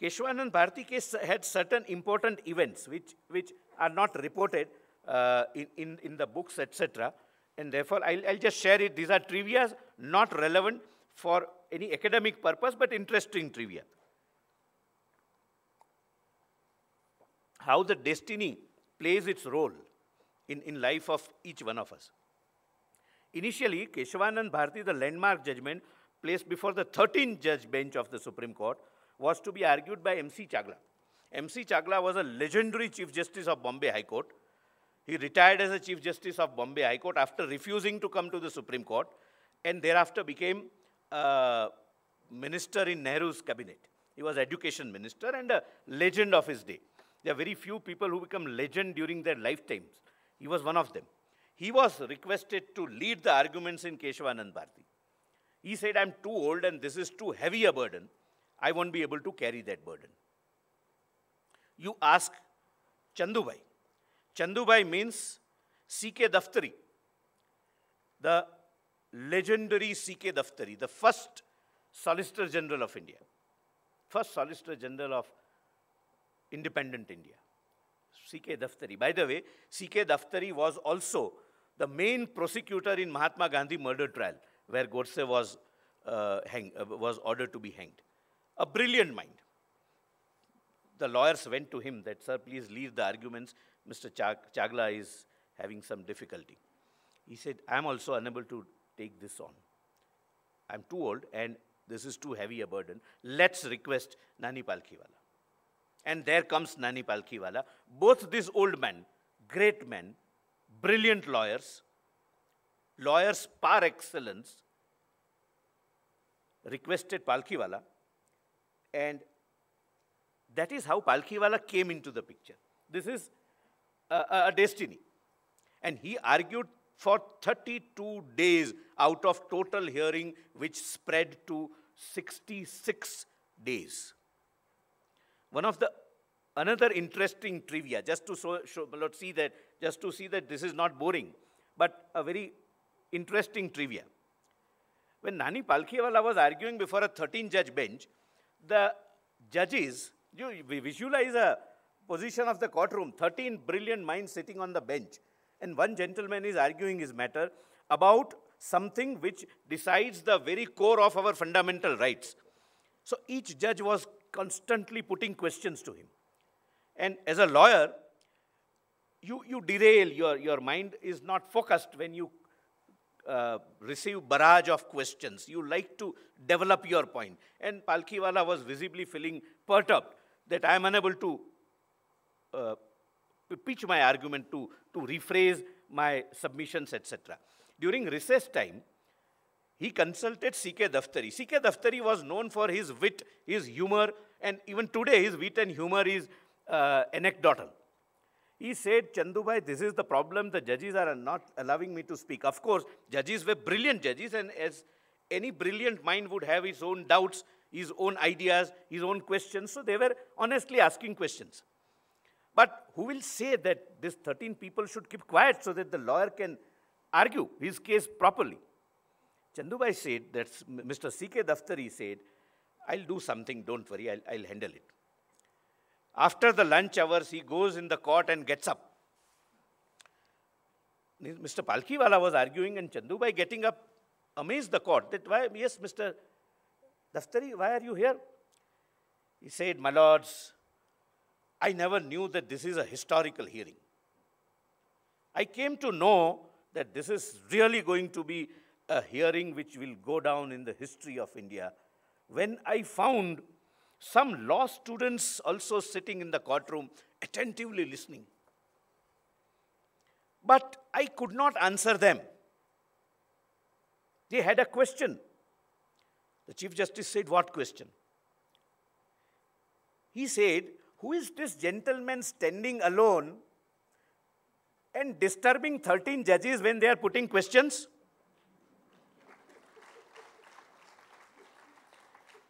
Keshwanand Bharati case had certain important events which, which are not reported uh, in, in, in the books, etc. And therefore, I'll, I'll just share it. These are trivia, not relevant for any academic purpose, but interesting trivia. how the destiny plays its role in, in life of each one of us. Initially, Keshavanand Bharti, the landmark judgment placed before the 13th judge bench of the Supreme Court, was to be argued by M.C. Chagla. M.C. Chagla was a legendary Chief Justice of Bombay High Court. He retired as a Chief Justice of Bombay High Court after refusing to come to the Supreme Court and thereafter became a minister in Nehru's cabinet. He was education minister and a legend of his day. There are very few people who become legend during their lifetimes. He was one of them. He was requested to lead the arguments in Keshavanand Bharati. He said, I'm too old and this is too heavy a burden. I won't be able to carry that burden. You ask Chandubai. Chandubai means C.K. Daftari, the legendary C.K. Daftari, the first Solicitor General of India. First Solicitor General of independent India. C.K. Daftari. By the way, C.K. Daftari was also the main prosecutor in Mahatma Gandhi murder trial, where Godse was, uh, hang, uh, was ordered to be hanged. A brilliant mind. The lawyers went to him that, sir, please leave the arguments. Mr. Chag- Chagla is having some difficulty. He said, I'm also unable to take this on. I'm too old and this is too heavy a burden. Let's request Nani Palkhiwala. And there comes Nani Palkhiwala. Both these old men, great men, brilliant lawyers, lawyers par excellence, requested Palkhiwala. And that is how Palkhiwala came into the picture. This is a, a destiny. And he argued for 32 days out of total hearing, which spread to 66 days. One of the another interesting trivia, just to show, show, let's see that, just to see that this is not boring, but a very interesting trivia. When Nani Palkhiwala was arguing before a 13-judge bench, the judges, you visualize a position of the courtroom, 13 brilliant minds sitting on the bench, and one gentleman is arguing his matter about something which decides the very core of our fundamental rights. So each judge was constantly putting questions to him. And as a lawyer, you, you derail, your, your mind is not focused when you uh, receive barrage of questions. You like to develop your point. And Palkiwala was visibly feeling perturbed that I am unable to uh, pitch my argument, to, to rephrase my submissions, etc. During recess time, he consulted C.K. Daftari. C.K. Daftari was known for his wit, his humor, and even today his wit and humor is uh, anecdotal. He said, Chandubai, this is the problem. The judges are not allowing me to speak. Of course, judges were brilliant judges, and as any brilliant mind would have his own doubts, his own ideas, his own questions. So they were honestly asking questions. But who will say that these 13 people should keep quiet so that the lawyer can argue his case properly? Chandubai said, that Mr. C.K. Daftari said, I'll do something, don't worry, I'll, I'll handle it. After the lunch hours, he goes in the court and gets up. Mr. Palkiwala was arguing and Chandubai getting up amazed the court. That why, yes, Mr. Daftari, why are you here? He said, my lords, I never knew that this is a historical hearing. I came to know that this is really going to be a hearing which will go down in the history of India, when I found some law students also sitting in the courtroom, attentively listening. But I could not answer them. They had a question. The Chief Justice said, What question? He said, Who is this gentleman standing alone and disturbing 13 judges when they are putting questions?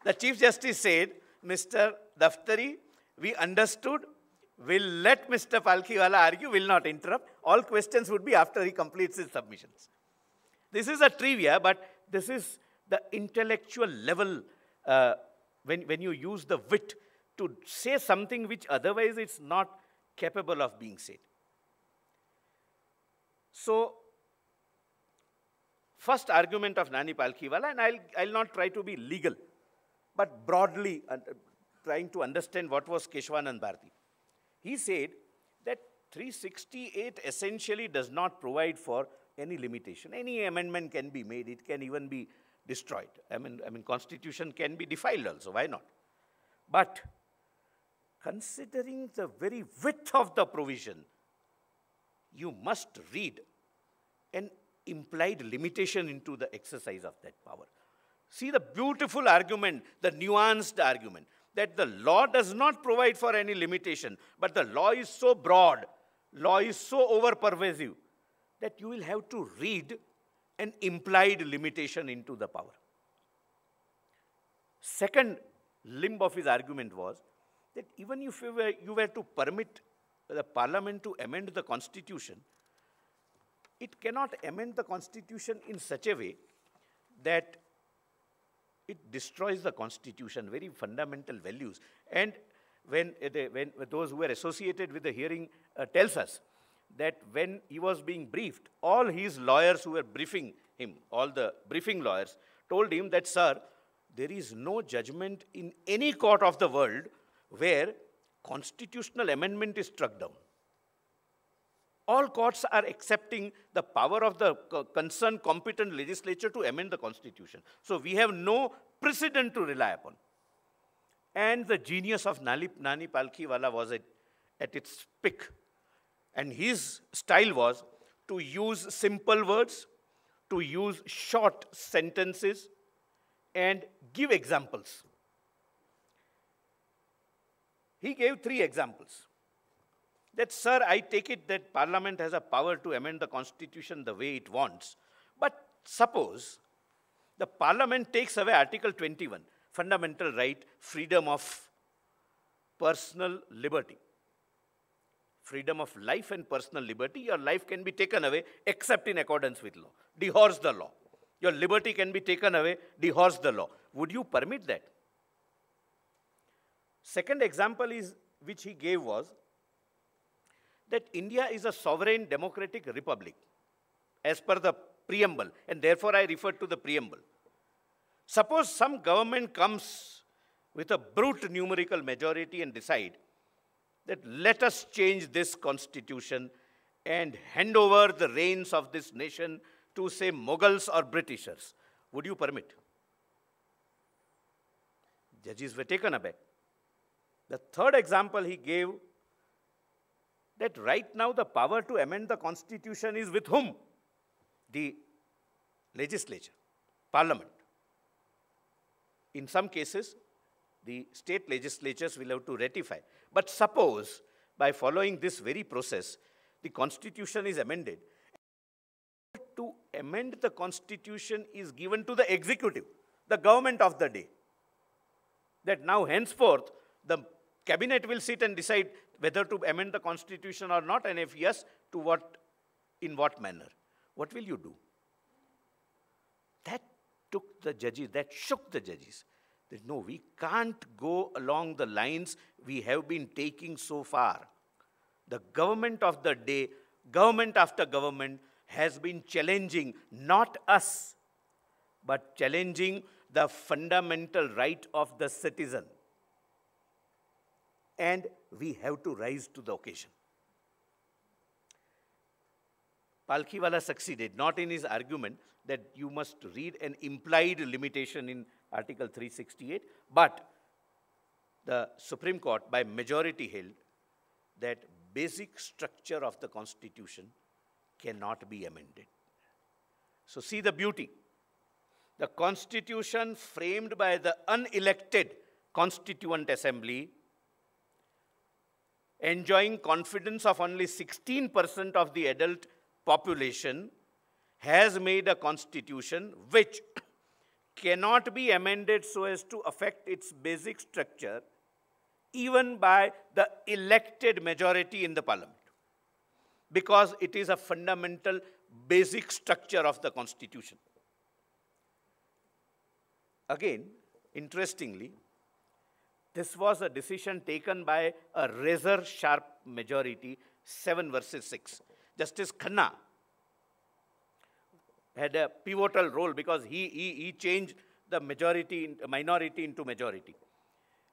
The Chief Justice said, Mr. Daftari, we understood. We'll let Mr. Palkiwala argue, we will not interrupt. All questions would be after he completes his submissions. This is a trivia, but this is the intellectual level uh, when, when you use the wit to say something which otherwise it's not capable of being said. So, first argument of Nani Palkiwala, and I'll, I'll not try to be legal but broadly uh, trying to understand what was Keshwanand Bharati. He said that 368 essentially does not provide for any limitation. Any amendment can be made. It can even be destroyed. I mean, I mean, constitution can be defiled also. Why not? But considering the very width of the provision, you must read an implied limitation into the exercise of that power. See the beautiful argument, the nuanced argument, that the law does not provide for any limitation, but the law is so broad, law is so over pervasive, that you will have to read an implied limitation into the power. Second limb of his argument was that even if you were, you were to permit the parliament to amend the constitution, it cannot amend the constitution in such a way that it destroys the constitution, very fundamental values. And when, eh, they, when those who were associated with the hearing uh, tells us that when he was being briefed, all his lawyers who were briefing him, all the briefing lawyers, told him that, sir, there is no judgment in any court of the world where constitutional amendment is struck down all courts are accepting the power of the concerned competent legislature to amend the constitution. So we have no precedent to rely upon. And the genius of Nani, Nani Palkhiwala was at, at its peak. And his style was to use simple words, to use short sentences, and give examples. He gave three examples that, sir, I take it that Parliament has a power to amend the Constitution the way it wants. But suppose the Parliament takes away Article 21, fundamental right, freedom of personal liberty. Freedom of life and personal liberty, your life can be taken away except in accordance with law. Dehorse the law. Your liberty can be taken away, dehorse the law. Would you permit that? Second example is, which he gave was, that India is a sovereign democratic republic as per the preamble, and therefore I refer to the preamble. Suppose some government comes with a brute numerical majority and decide that let us change this constitution and hand over the reins of this nation to, say, Mughals or Britishers. Would you permit? Judges were taken aback. The third example he gave that right now the power to amend the constitution is with whom? The legislature, parliament. In some cases, the state legislatures will have to ratify. But suppose, by following this very process, the constitution is amended. To amend the constitution is given to the executive, the government of the day. That now henceforth, the cabinet will sit and decide whether to amend the constitution or not, and if yes, to what, in what manner. What will you do? That took the judges, that shook the judges. That no, we can't go along the lines we have been taking so far. The government of the day, government after government, has been challenging not us, but challenging the fundamental right of the citizen and we have to rise to the occasion. Palkhiwala succeeded not in his argument that you must read an implied limitation in Article 368, but the Supreme Court by majority held that basic structure of the Constitution cannot be amended. So see the beauty. The Constitution framed by the unelected Constituent Assembly enjoying confidence of only 16% of the adult population, has made a constitution which cannot be amended so as to affect its basic structure even by the elected majority in the parliament because it is a fundamental basic structure of the constitution. Again, interestingly, this was a decision taken by a razor sharp majority, 7 versus 6. Justice Khanna had a pivotal role because he, he, he changed the majority, minority into majority.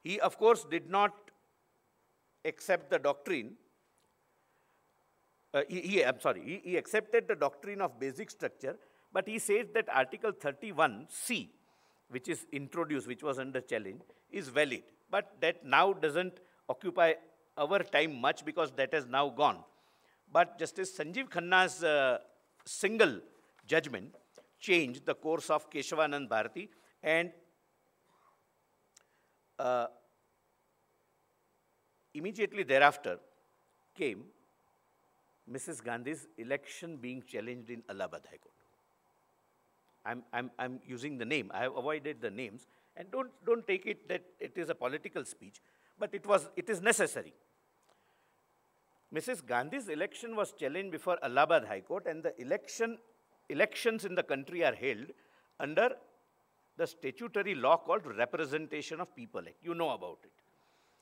He, of course, did not accept the doctrine. Uh, he, he, I'm sorry, he, he accepted the doctrine of basic structure, but he says that Article 31C, which is introduced, which was under challenge, is valid but that now doesn't occupy our time much because that has now gone. But Justice Sanjeev Khanna's uh, single judgment changed the course of Keshavanand Bharati and uh, immediately thereafter came Mrs. Gandhi's election being challenged in Allahabad High Court. I'm, I'm, I'm using the name. I have avoided the names and don't, don't take it that it is a political speech, but it, was, it is necessary. Mrs. Gandhi's election was challenged before Allahabad High Court and the election, elections in the country are held under the statutory law called Representation of People Act. You know about it.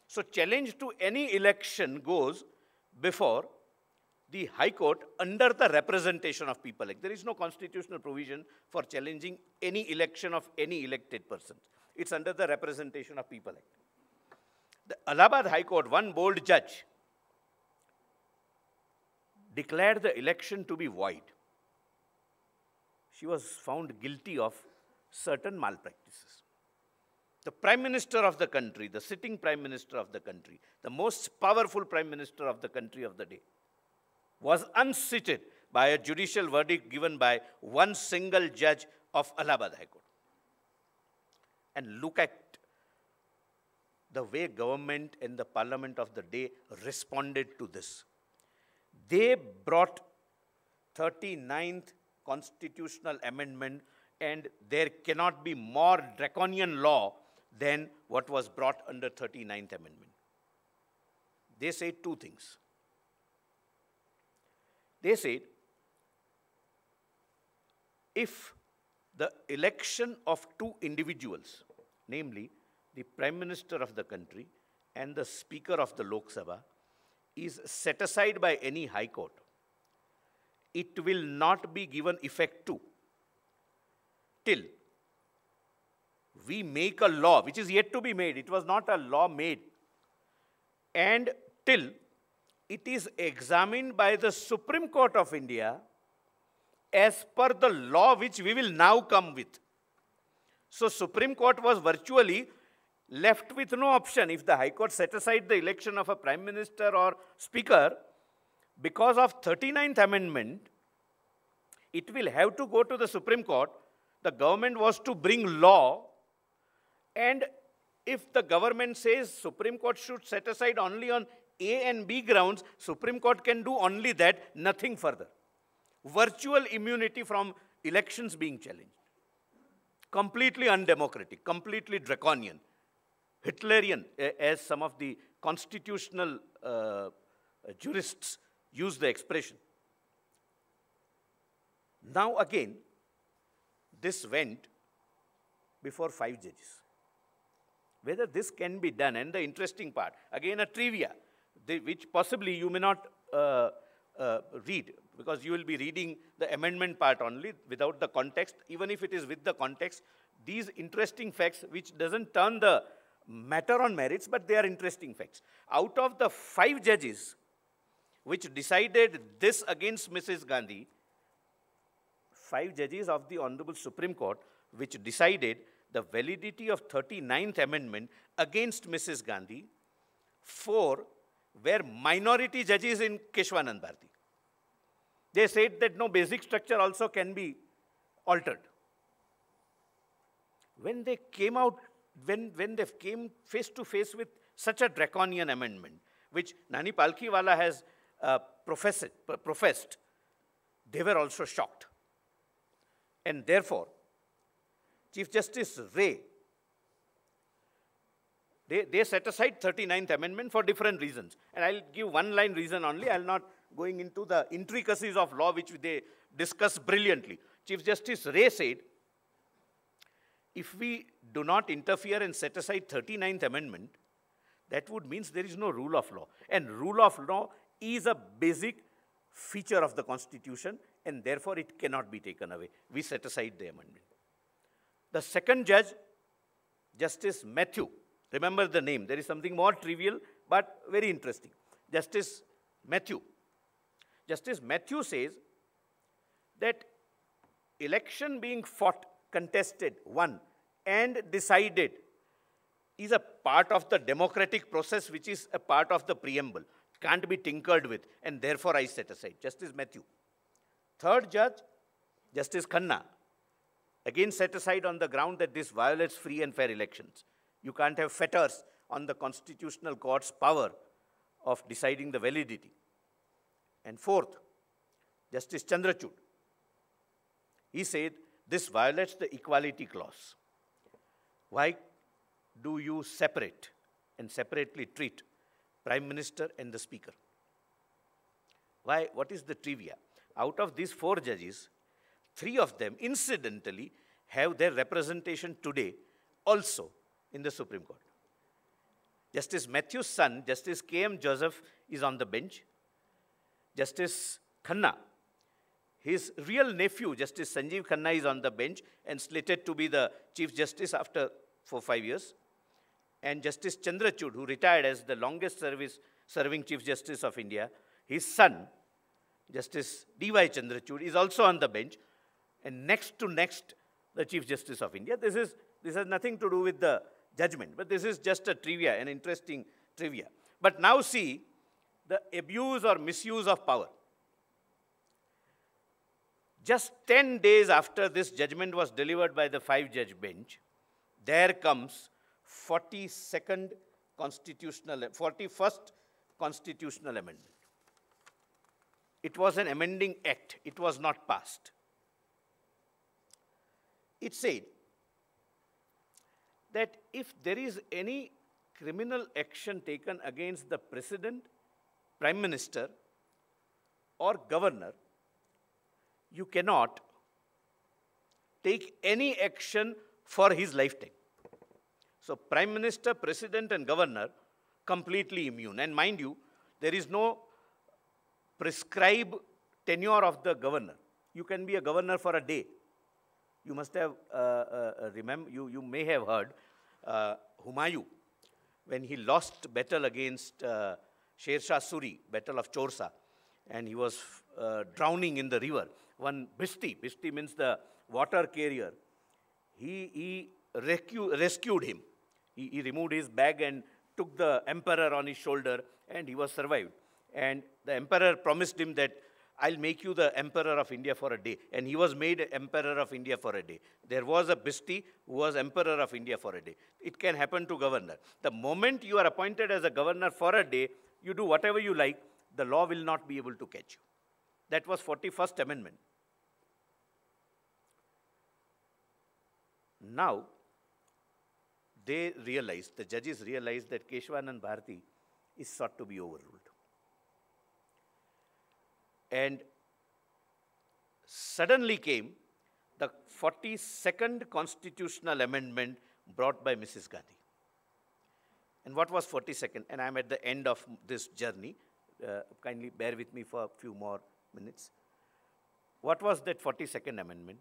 So challenge to any election goes before the High Court under the Representation of People Act. There is no constitutional provision for challenging any election of any elected person. It's under the Representation of People Act. The Allahabad High Court, one bold judge, declared the election to be void. She was found guilty of certain malpractices. The Prime Minister of the country, the sitting Prime Minister of the country, the most powerful Prime Minister of the country of the day, was unseated by a judicial verdict given by one single judge of Allahabad High Court and look at the way government and the parliament of the day responded to this. They brought 39th constitutional amendment and there cannot be more draconian law than what was brought under 39th amendment. They said two things. They said, if the election of two individuals namely the Prime Minister of the country and the Speaker of the Lok Sabha, is set aside by any High Court. It will not be given effect to till we make a law, which is yet to be made. It was not a law made. And till it is examined by the Supreme Court of India as per the law which we will now come with. So Supreme Court was virtually left with no option if the High Court set aside the election of a Prime Minister or Speaker because of 39th Amendment, it will have to go to the Supreme Court. The government was to bring law and if the government says Supreme Court should set aside only on A and B grounds, Supreme Court can do only that, nothing further. Virtual immunity from elections being challenged completely undemocratic, completely draconian, Hitlerian, as some of the constitutional uh, jurists use the expression. Now again, this went before five judges. Whether this can be done, and the interesting part, again a trivia, the, which possibly you may not uh, uh, read, because you will be reading the amendment part only without the context. Even if it is with the context, these interesting facts, which doesn't turn the matter on merits, but they are interesting facts. Out of the five judges which decided this against Mrs. Gandhi, five judges of the Honorable Supreme Court, which decided the validity of 39th Amendment against Mrs. Gandhi, four were minority judges in Keshwanand Bharti. They said that no basic structure also can be altered. When they came out, when, when they came face to face with such a draconian amendment, which Nani Palkiwala has uh, professed, professed, they were also shocked. And therefore, Chief Justice Ray, they, they set aside 39th Amendment for different reasons. And I'll give one line reason only. I'll not going into the intricacies of law which they discuss brilliantly. Chief Justice Ray said, if we do not interfere and set aside 39th Amendment, that would mean there is no rule of law. And rule of law is a basic feature of the Constitution and therefore it cannot be taken away. We set aside the amendment. The second judge, Justice Matthew, remember the name, there is something more trivial but very interesting. Justice Matthew Justice Mathew says that election being fought, contested, won, and decided is a part of the democratic process which is a part of the preamble, can't be tinkered with, and therefore I set aside. Justice Mathew. Third judge, Justice Khanna, again set aside on the ground that this violates free and fair elections. You can't have fetters on the constitutional court's power of deciding the validity. And fourth, Justice Chandrachud, he said, this violates the equality clause. Why do you separate and separately treat Prime Minister and the Speaker? Why, what is the trivia? Out of these four judges, three of them incidentally have their representation today also in the Supreme Court. Justice Matthew's son, Justice K.M. Joseph, is on the bench. Justice Khanna, his real nephew, Justice Sanjeev Khanna, is on the bench and slated to be the Chief Justice after four, five years. And Justice Chandrachud, who retired as the longest service, serving Chief Justice of India, his son, Justice D.Y. Chandrachud, is also on the bench. And next to next, the Chief Justice of India. This, is, this has nothing to do with the judgment, but this is just a trivia, an interesting trivia. But now see the abuse or misuse of power. Just 10 days after this judgment was delivered by the five judge bench, there comes 42nd constitutional, 41st constitutional amendment. It was an amending act. It was not passed. It said that if there is any criminal action taken against the president prime minister or governor, you cannot take any action for his lifetime. So prime minister, president and governor completely immune. And mind you, there is no prescribed tenure of the governor. You can be a governor for a day. You must have, uh, uh, uh remember, you, you may have heard uh, Humayun, when he lost battle against uh, Sher Shah Suri, Battle of Chorsa, and he was uh, drowning in the river. One Bisti, Bisti means the water carrier, he, he rescued him. He, he removed his bag and took the emperor on his shoulder, and he was survived. And the emperor promised him that I'll make you the emperor of India for a day. And he was made emperor of India for a day. There was a Bisti who was emperor of India for a day. It can happen to governor. The moment you are appointed as a governor for a day, you do whatever you like, the law will not be able to catch you. That was 41st Amendment. Now, they realized, the judges realized that Keshwanand Bharti is sought to be overruled. And suddenly came the 42nd constitutional amendment brought by Mrs. Gandhi. And what was 42nd? And I'm at the end of this journey. Uh, kindly bear with me for a few more minutes. What was that 42nd Amendment?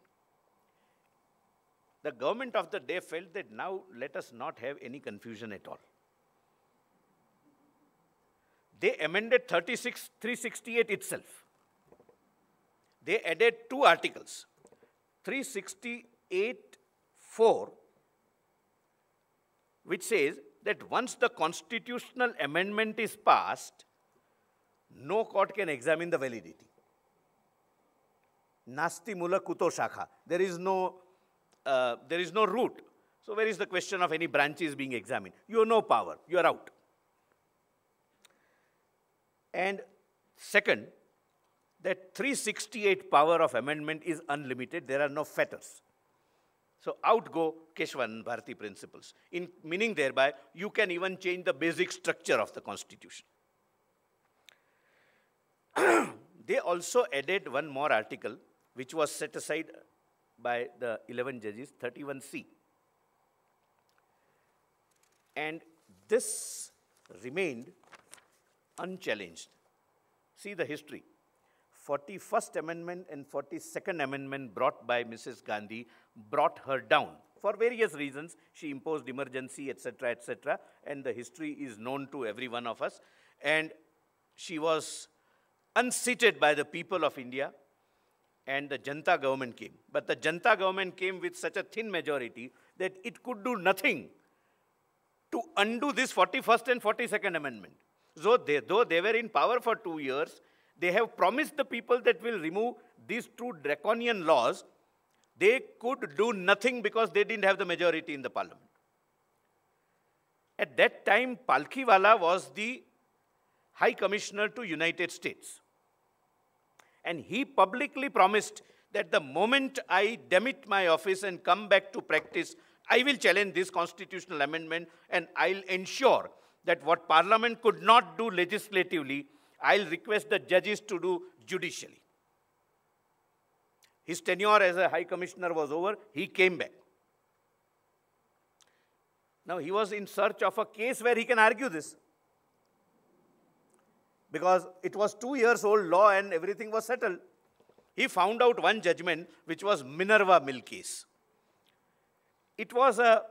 The government of the day felt that now let us not have any confusion at all. They amended 36, 368 itself. They added two articles, 368.4, which says that once the constitutional amendment is passed, no court can examine the validity. Nasti mula kuto shakha. There is no, uh, there is no root. So where is the question of any branches being examined? You have no power. You are out. And second, that 368 power of amendment is unlimited. There are no fetters. So out go Keshwan Bharati principles, in meaning thereby you can even change the basic structure of the constitution. they also added one more article which was set aside by the 11 judges, 31C. And this remained unchallenged. See the history. 41st Amendment and 42nd Amendment brought by Mrs. Gandhi brought her down. For various reasons, she imposed emergency, etc., etc., and the history is known to every one of us. And she was unseated by the people of India, and the Janta government came. But the Janta government came with such a thin majority that it could do nothing to undo this 41st and 42nd Amendment. So they, though they were in power for two years, they have promised the people that will remove these two draconian laws. They could do nothing because they didn't have the majority in the parliament. At that time, Palkhiwala was the High Commissioner to United States. And he publicly promised that the moment I demit my office and come back to practice, I will challenge this constitutional amendment and I'll ensure that what parliament could not do legislatively, I'll request the judges to do judicially. His tenure as a High Commissioner was over. He came back. Now, he was in search of a case where he can argue this. Because it was two years old law and everything was settled. He found out one judgment, which was Minerva Mill case. It was a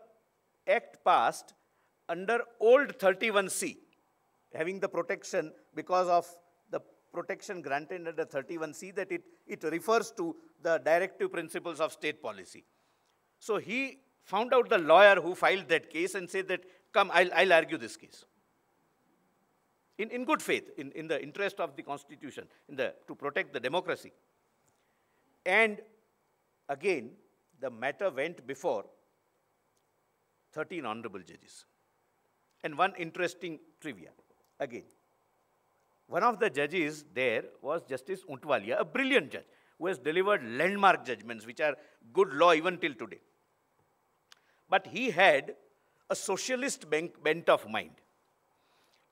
act passed under old 31C having the protection because of the protection granted under 31C that it, it refers to the directive principles of state policy. So he found out the lawyer who filed that case and said that, come, I'll, I'll argue this case. In, in good faith, in, in the interest of the Constitution, in the, to protect the democracy. And again, the matter went before 13 honorable judges. And one interesting trivia again. One of the judges there was Justice Untwalia, a brilliant judge who has delivered landmark judgments which are good law even till today. But he had a socialist bent of mind.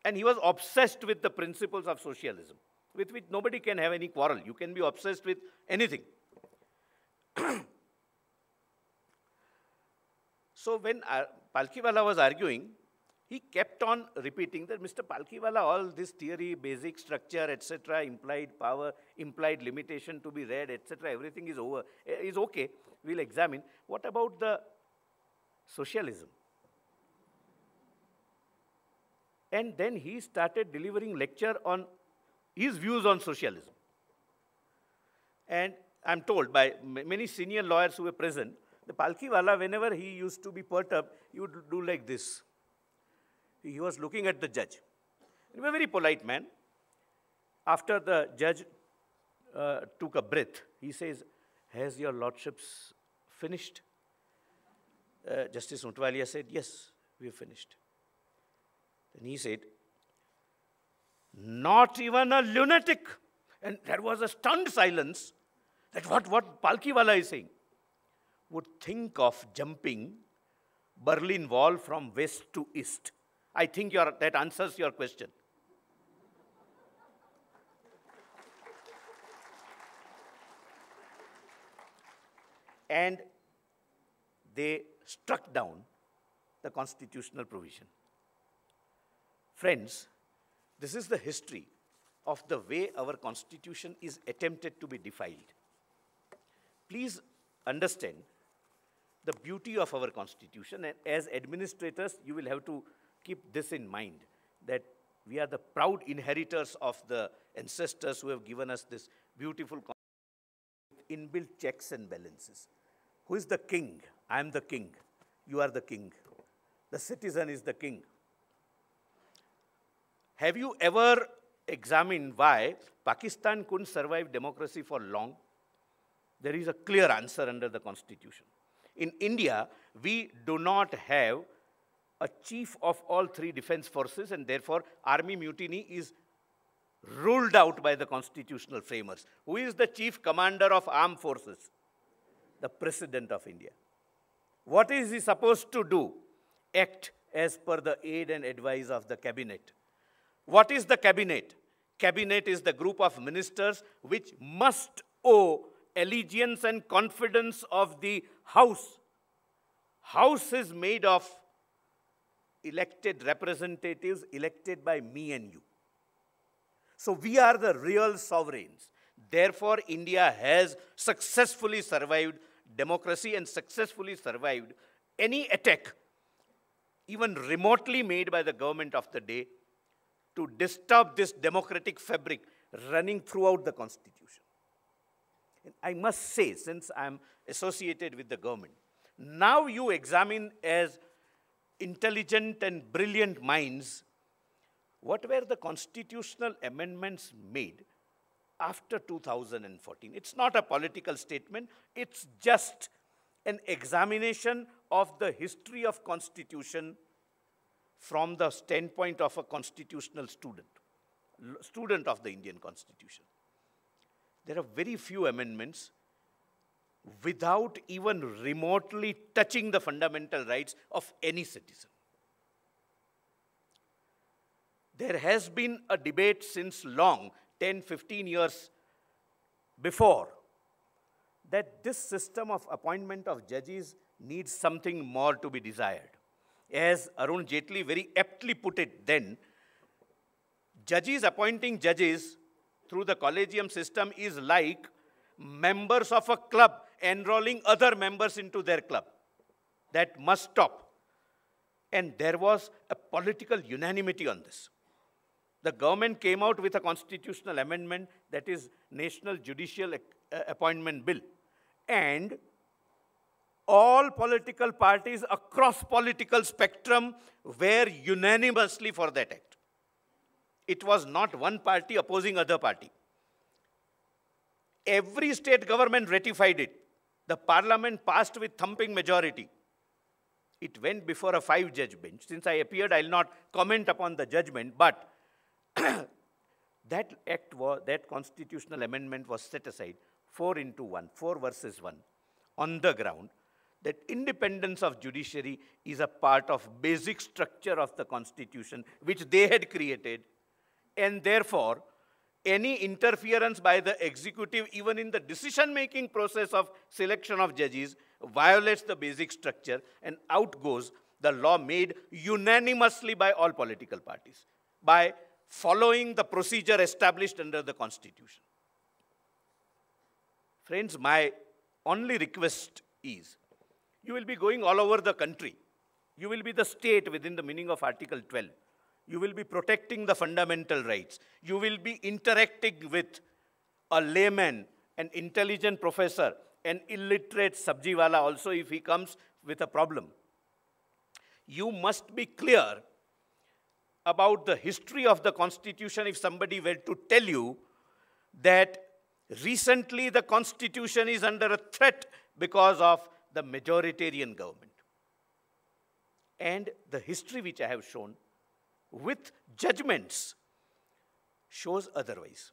And he was obsessed with the principles of socialism, with which nobody can have any quarrel. You can be obsessed with anything. so when uh, Palkiwala was arguing, he kept on repeating that Mr. Palkiwala, all this theory, basic structure, etc., implied power, implied limitation to be read, etc., everything is over, eh, is okay. We'll examine. What about the socialism? And then he started delivering lecture on his views on socialism. And I'm told by many senior lawyers who were present, the Palkiwala, whenever he used to be perturbed, he would do like this he was looking at the judge. He was a very polite man. After the judge uh, took a breath, he says, Has your lordships finished? Uh, Justice Mutwalia said, Yes, we have finished. Then he said, Not even a lunatic. And there was a stunned silence that what, what Palkiwala is saying would think of jumping Berlin Wall from west to east. I think that answers your question. and they struck down the constitutional provision. Friends, this is the history of the way our constitution is attempted to be defiled. Please understand the beauty of our constitution and as administrators you will have to keep this in mind that we are the proud inheritors of the ancestors who have given us this beautiful inbuilt checks and balances. Who is the king? I am the king. You are the king. The citizen is the king. Have you ever examined why Pakistan couldn't survive democracy for long? There is a clear answer under the constitution. In India, we do not have a chief of all three defense forces, and therefore army mutiny is ruled out by the constitutional framers. Who is the chief commander of armed forces? The President of India. What is he supposed to do? Act as per the aid and advice of the cabinet. What is the cabinet? Cabinet is the group of ministers which must owe allegiance and confidence of the house. House is made of elected representatives elected by me and you. So we are the real sovereigns. Therefore, India has successfully survived democracy and successfully survived any attack, even remotely made by the government of the day, to disturb this democratic fabric running throughout the Constitution. And I must say, since I'm associated with the government, now you examine as intelligent and brilliant minds, what were the constitutional amendments made after 2014? It's not a political statement, it's just an examination of the history of constitution from the standpoint of a constitutional student, student of the Indian constitution. There are very few amendments without even remotely touching the fundamental rights of any citizen. There has been a debate since long, 10, 15 years before, that this system of appointment of judges needs something more to be desired. As Arun Jaitley very aptly put it then, judges appointing judges through the collegium system is like members of a club enrolling other members into their club. That must stop. And there was a political unanimity on this. The government came out with a constitutional amendment that is National Judicial uh, Appointment Bill. And all political parties across political spectrum were unanimously for that act. It was not one party opposing other party. Every state government ratified it. The parliament passed with thumping majority. It went before a five-judge bench. Since I appeared, I will not comment upon the judgment, but that act was, that constitutional amendment was set aside, four into one, four versus one, on the ground that independence of judiciary is a part of basic structure of the constitution which they had created and therefore any interference by the executive, even in the decision-making process of selection of judges, violates the basic structure and out goes the law made unanimously by all political parties by following the procedure established under the Constitution. Friends, my only request is, you will be going all over the country. You will be the state within the meaning of Article 12. You will be protecting the fundamental rights. You will be interacting with a layman, an intelligent professor, an illiterate sabjiwala also if he comes with a problem. You must be clear about the history of the Constitution if somebody were to tell you that recently the Constitution is under a threat because of the majoritarian government. And the history which I have shown with judgments shows otherwise.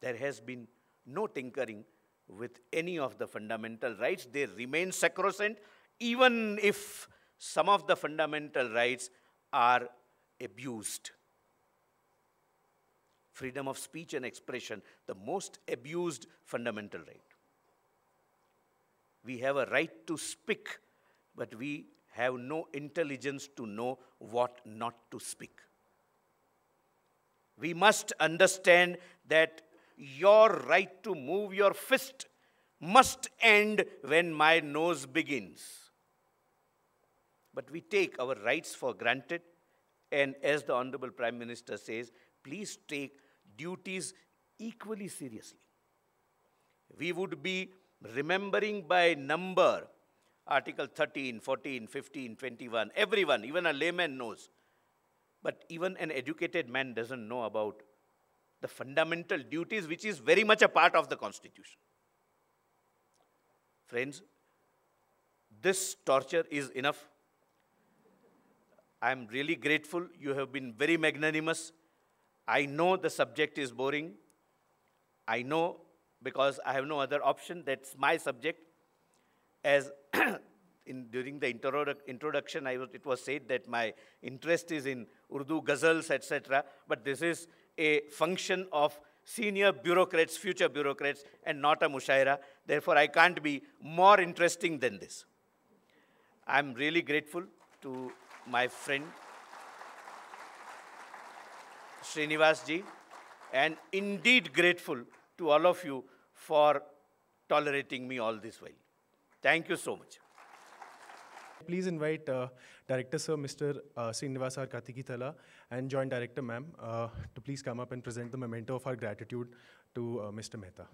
There has been no tinkering with any of the fundamental rights. They remain sacrosanct, even if some of the fundamental rights are abused. Freedom of speech and expression, the most abused fundamental right. We have a right to speak, but we have no intelligence to know what not to speak. We must understand that your right to move your fist must end when my nose begins. But we take our rights for granted, and as the Honorable Prime Minister says, please take duties equally seriously. We would be remembering by number Article 13, 14, 15, 21, everyone, even a layman knows. But even an educated man doesn't know about the fundamental duties, which is very much a part of the Constitution. Friends, this torture is enough. I'm really grateful. You have been very magnanimous. I know the subject is boring. I know because I have no other option. That's my subject as in, during the introduction, was, it was said that my interest is in Urdu ghazals, etc. But this is a function of senior bureaucrats, future bureaucrats, and not a mushaira. Therefore, I can't be more interesting than this. I'm really grateful to my friend Srinivas ji, and indeed grateful to all of you for tolerating me all this while. Thank you so much. Please invite uh, Director Sir Mr. Uh, Srinivasa and Joint Director Ma'am uh, to please come up and present the memento of our gratitude to uh, Mr. Mehta.